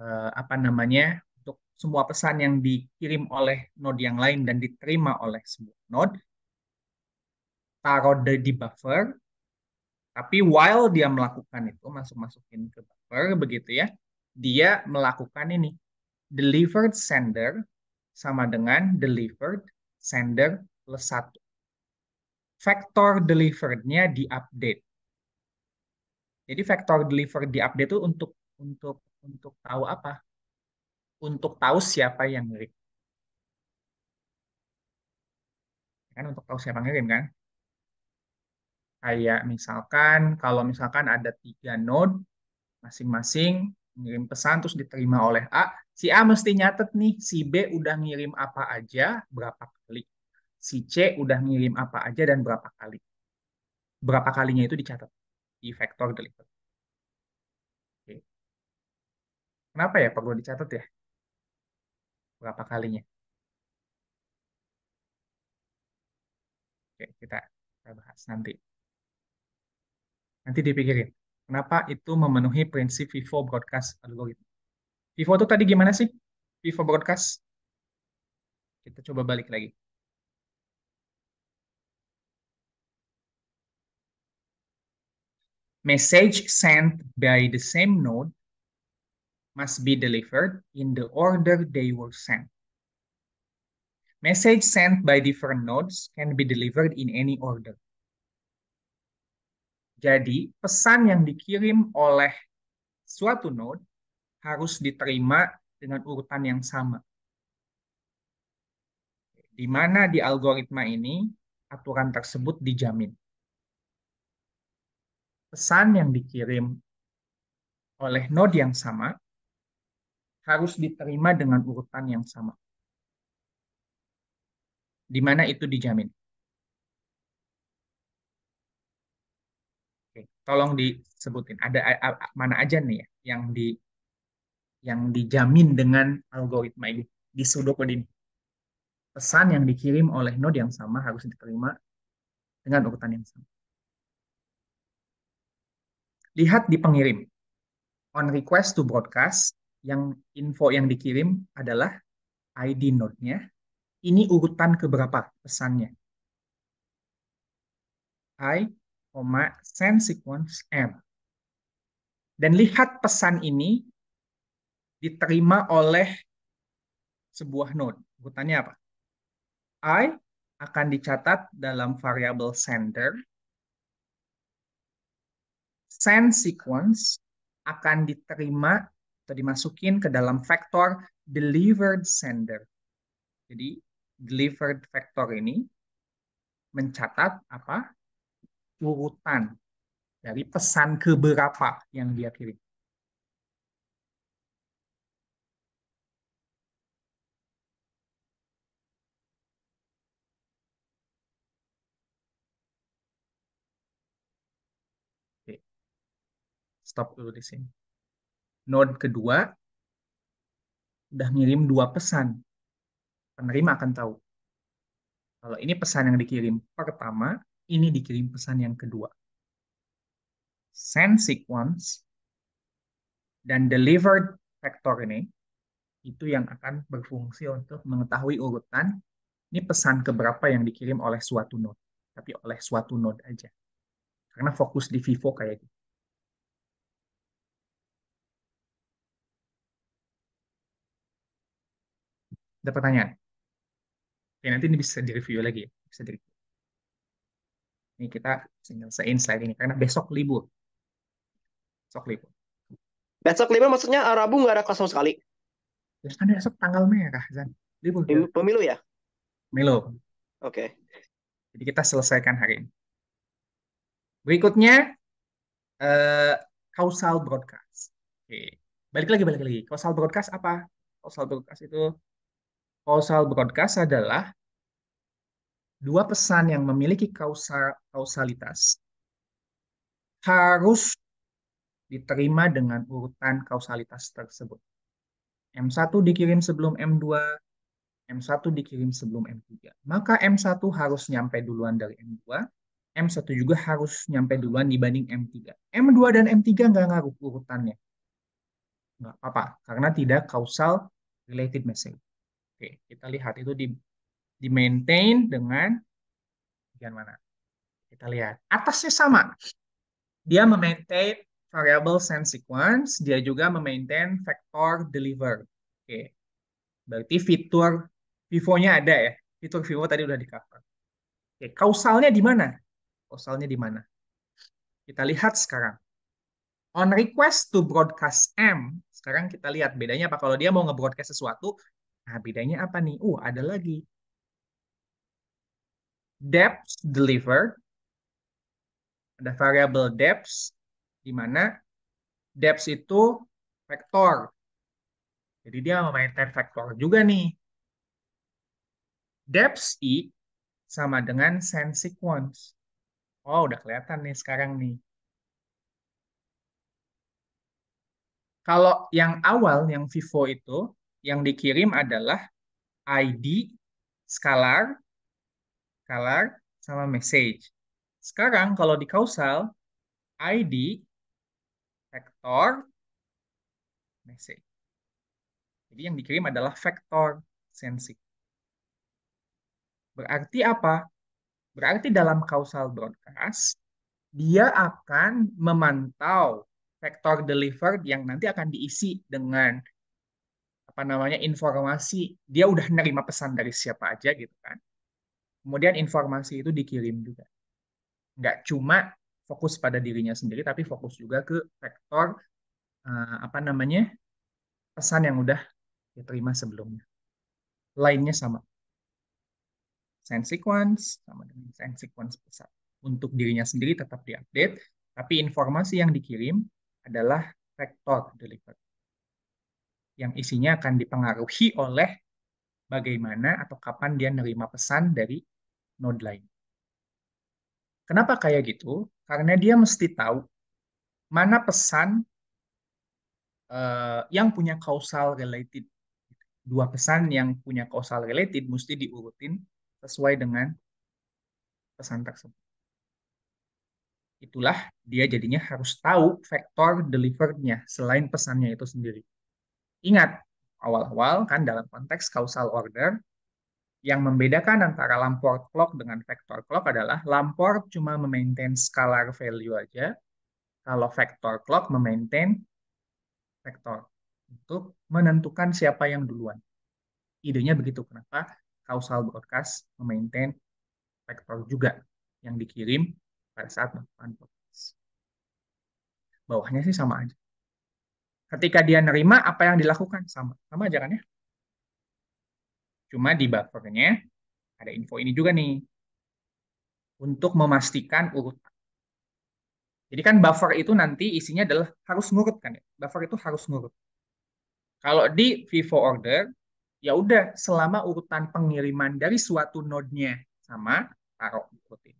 Speaker 1: uh, apa namanya? Untuk semua pesan yang dikirim oleh node yang lain dan diterima oleh sebuah node taruh di buffer tapi while dia melakukan itu masuk masukin ke buffer begitu ya dia melakukan ini delivered sender sama dengan delivered sender plus satu. Vektor deliverednya diupdate. Jadi vektor delivered diupdate itu untuk untuk untuk tahu apa? Untuk tahu siapa yang ngirim. Kan untuk tahu siapa yang ngirim kan? Kayak misalkan kalau misalkan ada tiga node masing-masing ngirim pesan terus diterima oleh A, si A mesti nyatet nih si B udah ngirim apa aja berapa kali, si C udah ngirim apa aja dan berapa kali, berapa kalinya itu dicatat di vektor delivery. Oke. Kenapa ya perlu dicatat ya? Berapa kalinya? Oke, kita, kita bahas nanti. Nanti dipikirin. Kenapa itu memenuhi prinsip FIFO broadcast algorithm? FIFO itu tadi gimana sih? FIFO broadcast? Kita coba balik lagi. Message sent by the same node must be delivered in the order they were sent. Message sent by different nodes can be delivered in any order. Jadi, pesan yang dikirim oleh suatu node harus diterima dengan urutan yang sama. Di mana di algoritma ini aturan tersebut dijamin. Pesan yang dikirim oleh node yang sama harus diterima dengan urutan yang sama. Di mana itu dijamin. tolong disebutin ada a, a, mana aja nih ya yang di yang dijamin dengan algoritma ini di pseudocode ini. Pesan yang dikirim oleh node yang sama harus diterima dengan urutan yang sama. Lihat di pengirim. On request to broadcast, yang info yang dikirim adalah ID node-nya. Ini urutan keberapa pesannya. i send sequence M. Dan lihat pesan ini diterima oleh sebuah node. Urutannya apa? I akan dicatat dalam variabel sender. Send sequence akan diterima atau dimasukin ke dalam vektor delivered sender. Jadi delivered vektor ini mencatat apa? urutan dari pesan keberapa yang dia kirim. Stop dulu di sini. Node kedua udah ngirim dua pesan. Penerima akan tahu. Kalau ini pesan yang dikirim pertama, ini dikirim pesan yang kedua. Send sequence dan delivered vector ini itu yang akan berfungsi untuk mengetahui urutan ini pesan keberapa yang dikirim oleh suatu node, tapi oleh suatu node aja. Karena fokus di Vivo kayak gitu. Ada pertanyaan? Oke, nanti ini bisa direview lagi ya. Bisa direview. Ini kita selesaiin slide ini karena besok libur. Besok libur. Besok libur maksudnya eh, Rabu nggak ada kelas sama sekali? Ya kan besok tanggal merah, Zan. Libur. Pemilu ya? Pemilu. Oke. Okay. Jadi kita selesaikan hari ini. Berikutnya, kausal eh, causal broadcast. Oke. Balik lagi, balik lagi. Kausal broadcast apa? Kausal broadcast itu, kausal broadcast adalah dua pesan yang memiliki kausa, kausalitas harus diterima dengan urutan kausalitas tersebut. M1 dikirim sebelum M2, M1 dikirim sebelum M3. Maka M1 harus nyampe duluan dari M2, M1 juga harus nyampe duluan dibanding M3. M2 dan M3 nggak ngaruh urutannya. Nggak apa-apa, karena tidak kausal related message. Oke, kita lihat itu di di maintain dengan bagian mana? Kita lihat. Atasnya sama. Dia memaintain variable send sequence, dia juga memaintain vector deliver. Oke. Berarti fitur Vivo-nya ada ya. Fitur Vivo tadi udah di cover. Oke, kausalnya di mana? Kausalnya di mana? Kita lihat sekarang. On request to broadcast M, sekarang kita lihat bedanya apa kalau dia mau nge-broadcast sesuatu. Nah, bedanya apa nih? Uh, ada lagi depth deliver Ada variable depth di mana depth itu vektor. Jadi dia memainkan vektor juga nih. Depth i sama dengan sense sequence. Oh, udah kelihatan nih sekarang nih. Kalau yang awal, yang vivo itu, yang dikirim adalah ID, skalar, color, sama message. Sekarang kalau di causal, ID, vektor, message. Jadi yang dikirim adalah vektor sensing. Berarti apa? Berarti dalam causal broadcast, dia akan memantau vektor delivered yang nanti akan diisi dengan apa namanya informasi dia udah nerima pesan dari siapa aja gitu kan Kemudian informasi itu dikirim juga. Nggak cuma fokus pada dirinya sendiri, tapi fokus juga ke vektor eh, apa namanya pesan yang udah diterima sebelumnya. Lainnya sama. Send sequence sama dengan send sequence pesan. Untuk dirinya sendiri tetap diupdate, tapi informasi yang dikirim adalah vektor delivered yang isinya akan dipengaruhi oleh bagaimana atau kapan dia menerima pesan dari node lain. Kenapa kayak gitu? Karena dia mesti tahu mana pesan uh, yang punya causal related. Dua pesan yang punya causal related mesti diurutin sesuai dengan pesan tersebut. Itulah dia jadinya harus tahu vektor delivernya selain pesannya itu sendiri. Ingat, awal-awal kan dalam konteks causal order yang membedakan antara Lamport clock dengan vector clock adalah Lamport cuma memaintain scalar value aja, kalau vector clock memaintain vector untuk menentukan siapa yang duluan. Idenya begitu, kenapa causal broadcast memaintain vector juga yang dikirim pada saat melakukan broadcast. Bawahnya sih sama aja. Ketika dia nerima, apa yang dilakukan? Sama. Sama aja kan ya? Cuma di buffernya ada info ini juga nih. Untuk memastikan urutan. Jadi kan buffer itu nanti isinya adalah harus nurut kan ya. Buffer itu harus ngurut. Kalau di vivo order, ya udah selama urutan pengiriman dari suatu node-nya sama, taruh ikutin.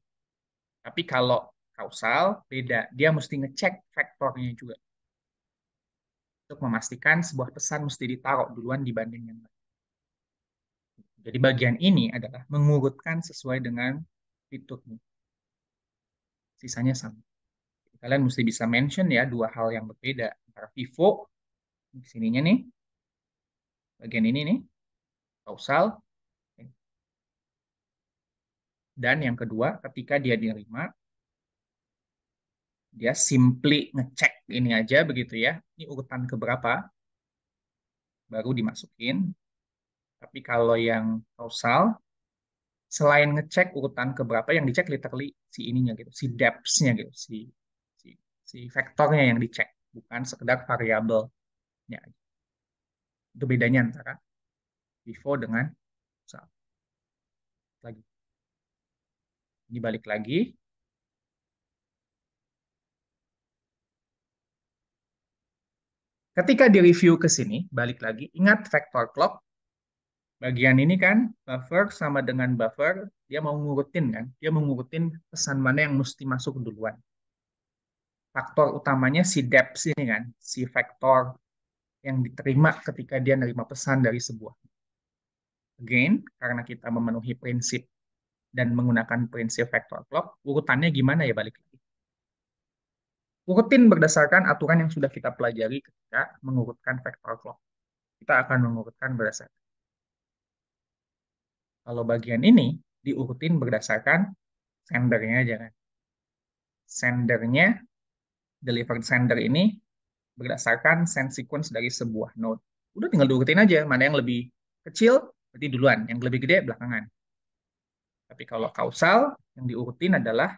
Speaker 1: Tapi kalau kausal beda, dia mesti ngecek vektornya juga untuk memastikan sebuah pesan mesti ditaruh duluan dibanding yang lain. Jadi bagian ini adalah mengurutkan sesuai dengan fiturnya. Sisanya sama. Kalian mesti bisa mention ya dua hal yang berbeda antara vivo di sininya nih, bagian ini nih, kausal. Dan yang kedua, ketika dia diterima, dia ya, simply ngecek ini aja begitu ya. Ini urutan keberapa, baru dimasukin. Tapi kalau yang kausal, selain ngecek urutan keberapa, yang dicek literally si ininya gitu, si depthsnya nya gitu, si, si, si vektornya yang dicek, bukan sekedar variabelnya aja. Itu bedanya antara before dengan kausal. Lagi. Ini balik lagi, Ketika di-review ke sini, balik lagi, ingat vektor clock. Bagian ini kan, buffer sama dengan buffer, dia mau ngurutin kan. Dia mau pesan mana yang mesti masuk duluan. Faktor utamanya si depth ini kan, si vektor yang diterima ketika dia nerima pesan dari sebuah. Again, karena kita memenuhi prinsip dan menggunakan prinsip vektor clock, urutannya gimana ya balik lagi. Urutin berdasarkan aturan yang sudah kita pelajari ketika mengurutkan vektor clock. Kita akan mengurutkan berdasarkan. Kalau bagian ini diurutin berdasarkan sendernya jangan. Sendernya, delivered sender ini berdasarkan send sequence dari sebuah node. Udah tinggal diurutin aja, mana yang lebih kecil berarti duluan, yang lebih gede belakangan. Tapi kalau kausal, yang diurutin adalah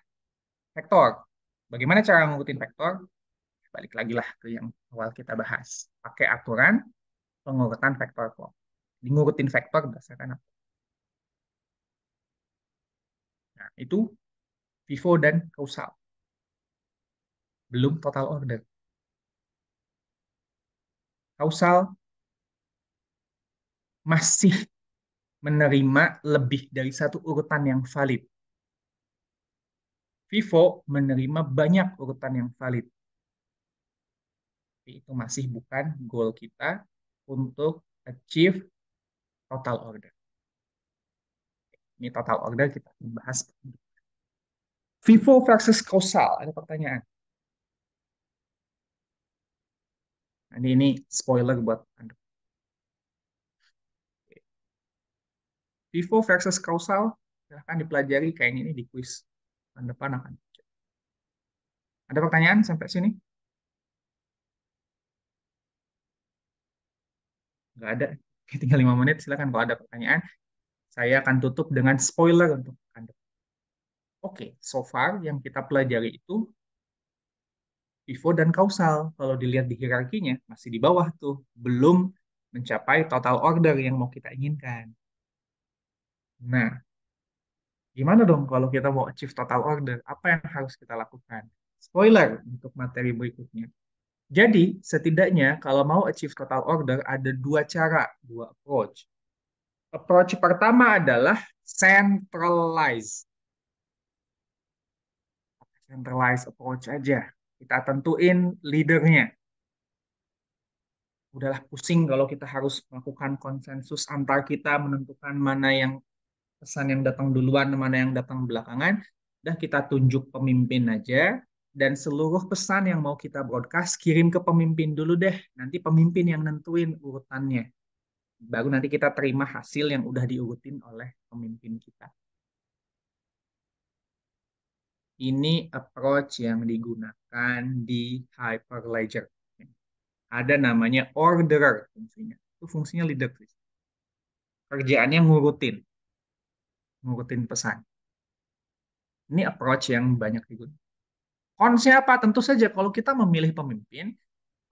Speaker 1: vektor Bagaimana cara ngikutin vektor? Balik lagi lah ke yang awal kita bahas. Pakai aturan pengurutan vektor kok. Dingurutin vektor berdasarkan apa? Nah, itu vivo dan kausal. Belum total order. Kausal masih menerima lebih dari satu urutan yang valid. Vivo menerima banyak urutan yang valid. Tapi itu masih bukan goal kita untuk achieve total order. Ini total order kita bahas. Vivo versus causal, ada pertanyaan. Nah, ini ini spoiler buat Anda. Vivo versus causal silahkan dipelajari kayak ini di quiz depan akan Ada pertanyaan sampai sini? Nggak ada. Oke, tinggal 5 menit, silakan kalau ada pertanyaan. Saya akan tutup dengan spoiler untuk Anda. Oke, so far yang kita pelajari itu pivo dan kausal. Kalau dilihat di hierarkinya, masih di bawah tuh. Belum mencapai total order yang mau kita inginkan. Nah, Gimana dong kalau kita mau achieve total order? Apa yang harus kita lakukan? Spoiler untuk materi berikutnya. Jadi, setidaknya kalau mau achieve total order ada dua cara, dua approach. Approach pertama adalah centralize. Centralize approach aja. Kita tentuin leadernya udahlah pusing kalau kita harus melakukan konsensus antar kita menentukan mana yang pesan yang datang duluan, mana yang datang belakangan, udah kita tunjuk pemimpin aja, dan seluruh pesan yang mau kita broadcast, kirim ke pemimpin dulu deh, nanti pemimpin yang nentuin urutannya. Baru nanti kita terima hasil yang udah diurutin oleh pemimpin kita. Ini approach yang digunakan di Hyperledger. Ada namanya orderer fungsinya. Itu fungsinya leader. Kerjaannya ngurutin ngurutin pesan. Ini approach yang banyak digunakan. Konsep apa? Tentu saja kalau kita memilih pemimpin,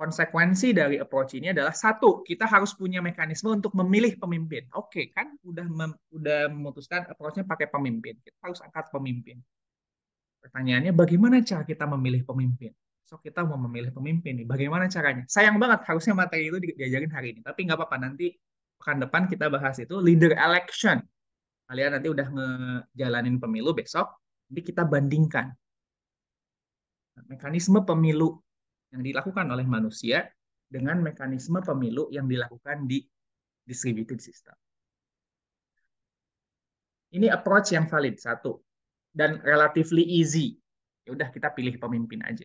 Speaker 1: konsekuensi dari approach ini adalah satu, kita harus punya mekanisme untuk memilih pemimpin. Oke, kan udah mem, udah memutuskan approach-nya pakai pemimpin. Kita harus angkat pemimpin. Pertanyaannya bagaimana cara kita memilih pemimpin? So kita mau memilih pemimpin nih, bagaimana caranya? Sayang banget harusnya materi itu diajarin hari ini, tapi nggak apa-apa nanti pekan depan kita bahas itu leader election kalian nanti udah ngejalanin pemilu besok, nanti kita bandingkan nah, mekanisme pemilu yang dilakukan oleh manusia dengan mekanisme pemilu yang dilakukan di distributed system. Ini approach yang valid satu dan relatively easy. Ya udah kita pilih pemimpin aja.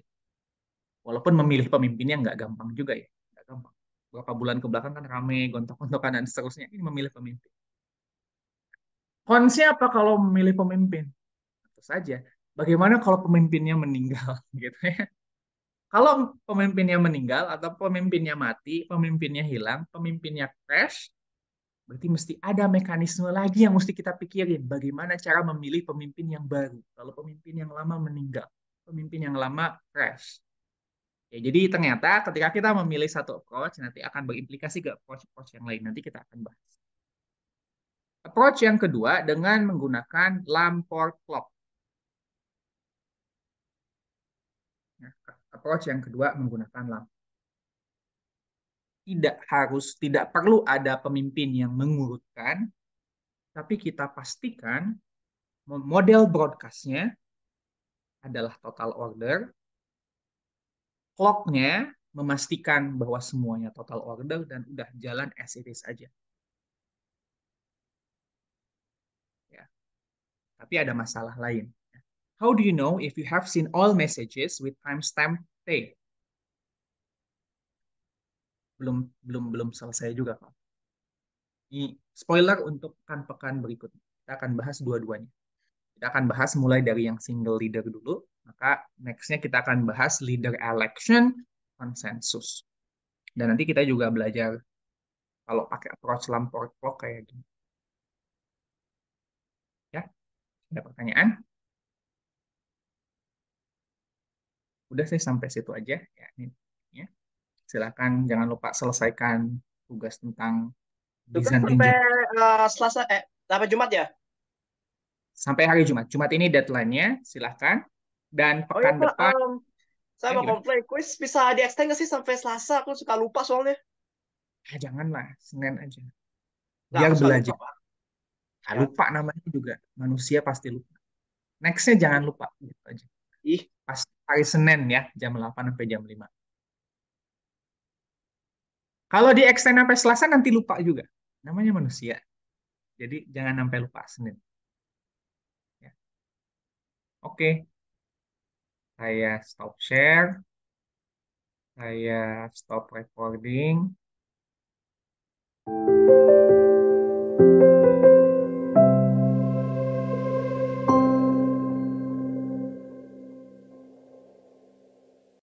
Speaker 1: Walaupun memilih pemimpinnya nggak gampang juga ya, nggak gampang. Berapa bulan kebelakang kan rame gontok-gontokan dan seterusnya. Ini memilih pemimpin konsep apa kalau memilih pemimpin? Tentu saja. Bagaimana kalau pemimpinnya meninggal, gitu ya? Kalau pemimpinnya meninggal atau pemimpinnya mati, pemimpinnya hilang, pemimpinnya crash, berarti mesti ada mekanisme lagi yang mesti kita pikirin. Bagaimana cara memilih pemimpin yang baru? Kalau pemimpin yang lama meninggal, pemimpin yang lama crash. Ya, jadi ternyata ketika kita memilih satu approach, nanti akan berimplikasi ke approach-approach yang lain. Nanti kita akan bahas. Approach yang kedua dengan menggunakan or clock. Ya, approach yang kedua menggunakan lamp. Tidak harus, tidak perlu ada pemimpin yang mengurutkan, tapi kita pastikan model broadcastnya adalah total order, clocknya memastikan bahwa semuanya total order dan udah jalan as it is aja. tapi ada masalah lain. How do you know if you have seen all messages with timestamp T? Belum belum belum selesai juga, Pak. Ini spoiler untuk pekan pekan berikutnya. Kita akan bahas dua-duanya. Kita akan bahas mulai dari yang single leader dulu, maka nextnya kita akan bahas leader election consensus. Dan nanti kita juga belajar kalau pakai approach lampor clock kayak gini. Ada pertanyaan? Udah saya sampai situ aja. Ya, ini, ya. Silahkan jangan lupa selesaikan tugas tentang tugas sampai uh, Selasa eh sampai Jumat ya? Sampai hari Jumat. Jumat ini deadline-nya. Silahkan. Dan oh, pekan oh, iya, depan. Um, saya eh, mau komplain kuis bisa di extend sih sampai Selasa? Aku suka lupa soalnya. Ah, janganlah, Senin aja.
Speaker 2: Biar nah, belajar.
Speaker 1: Nah, lupa namanya juga. Manusia pasti lupa. Nextnya iya. jangan lupa. Gitu aja. Ih, pas hari Senin ya, jam 8 sampai jam 5. Kalau di extend sampai Selasa nanti lupa juga. Namanya manusia. Jadi jangan sampai lupa Senin. Ya. Oke. Saya stop share. Saya stop recording. Thank you.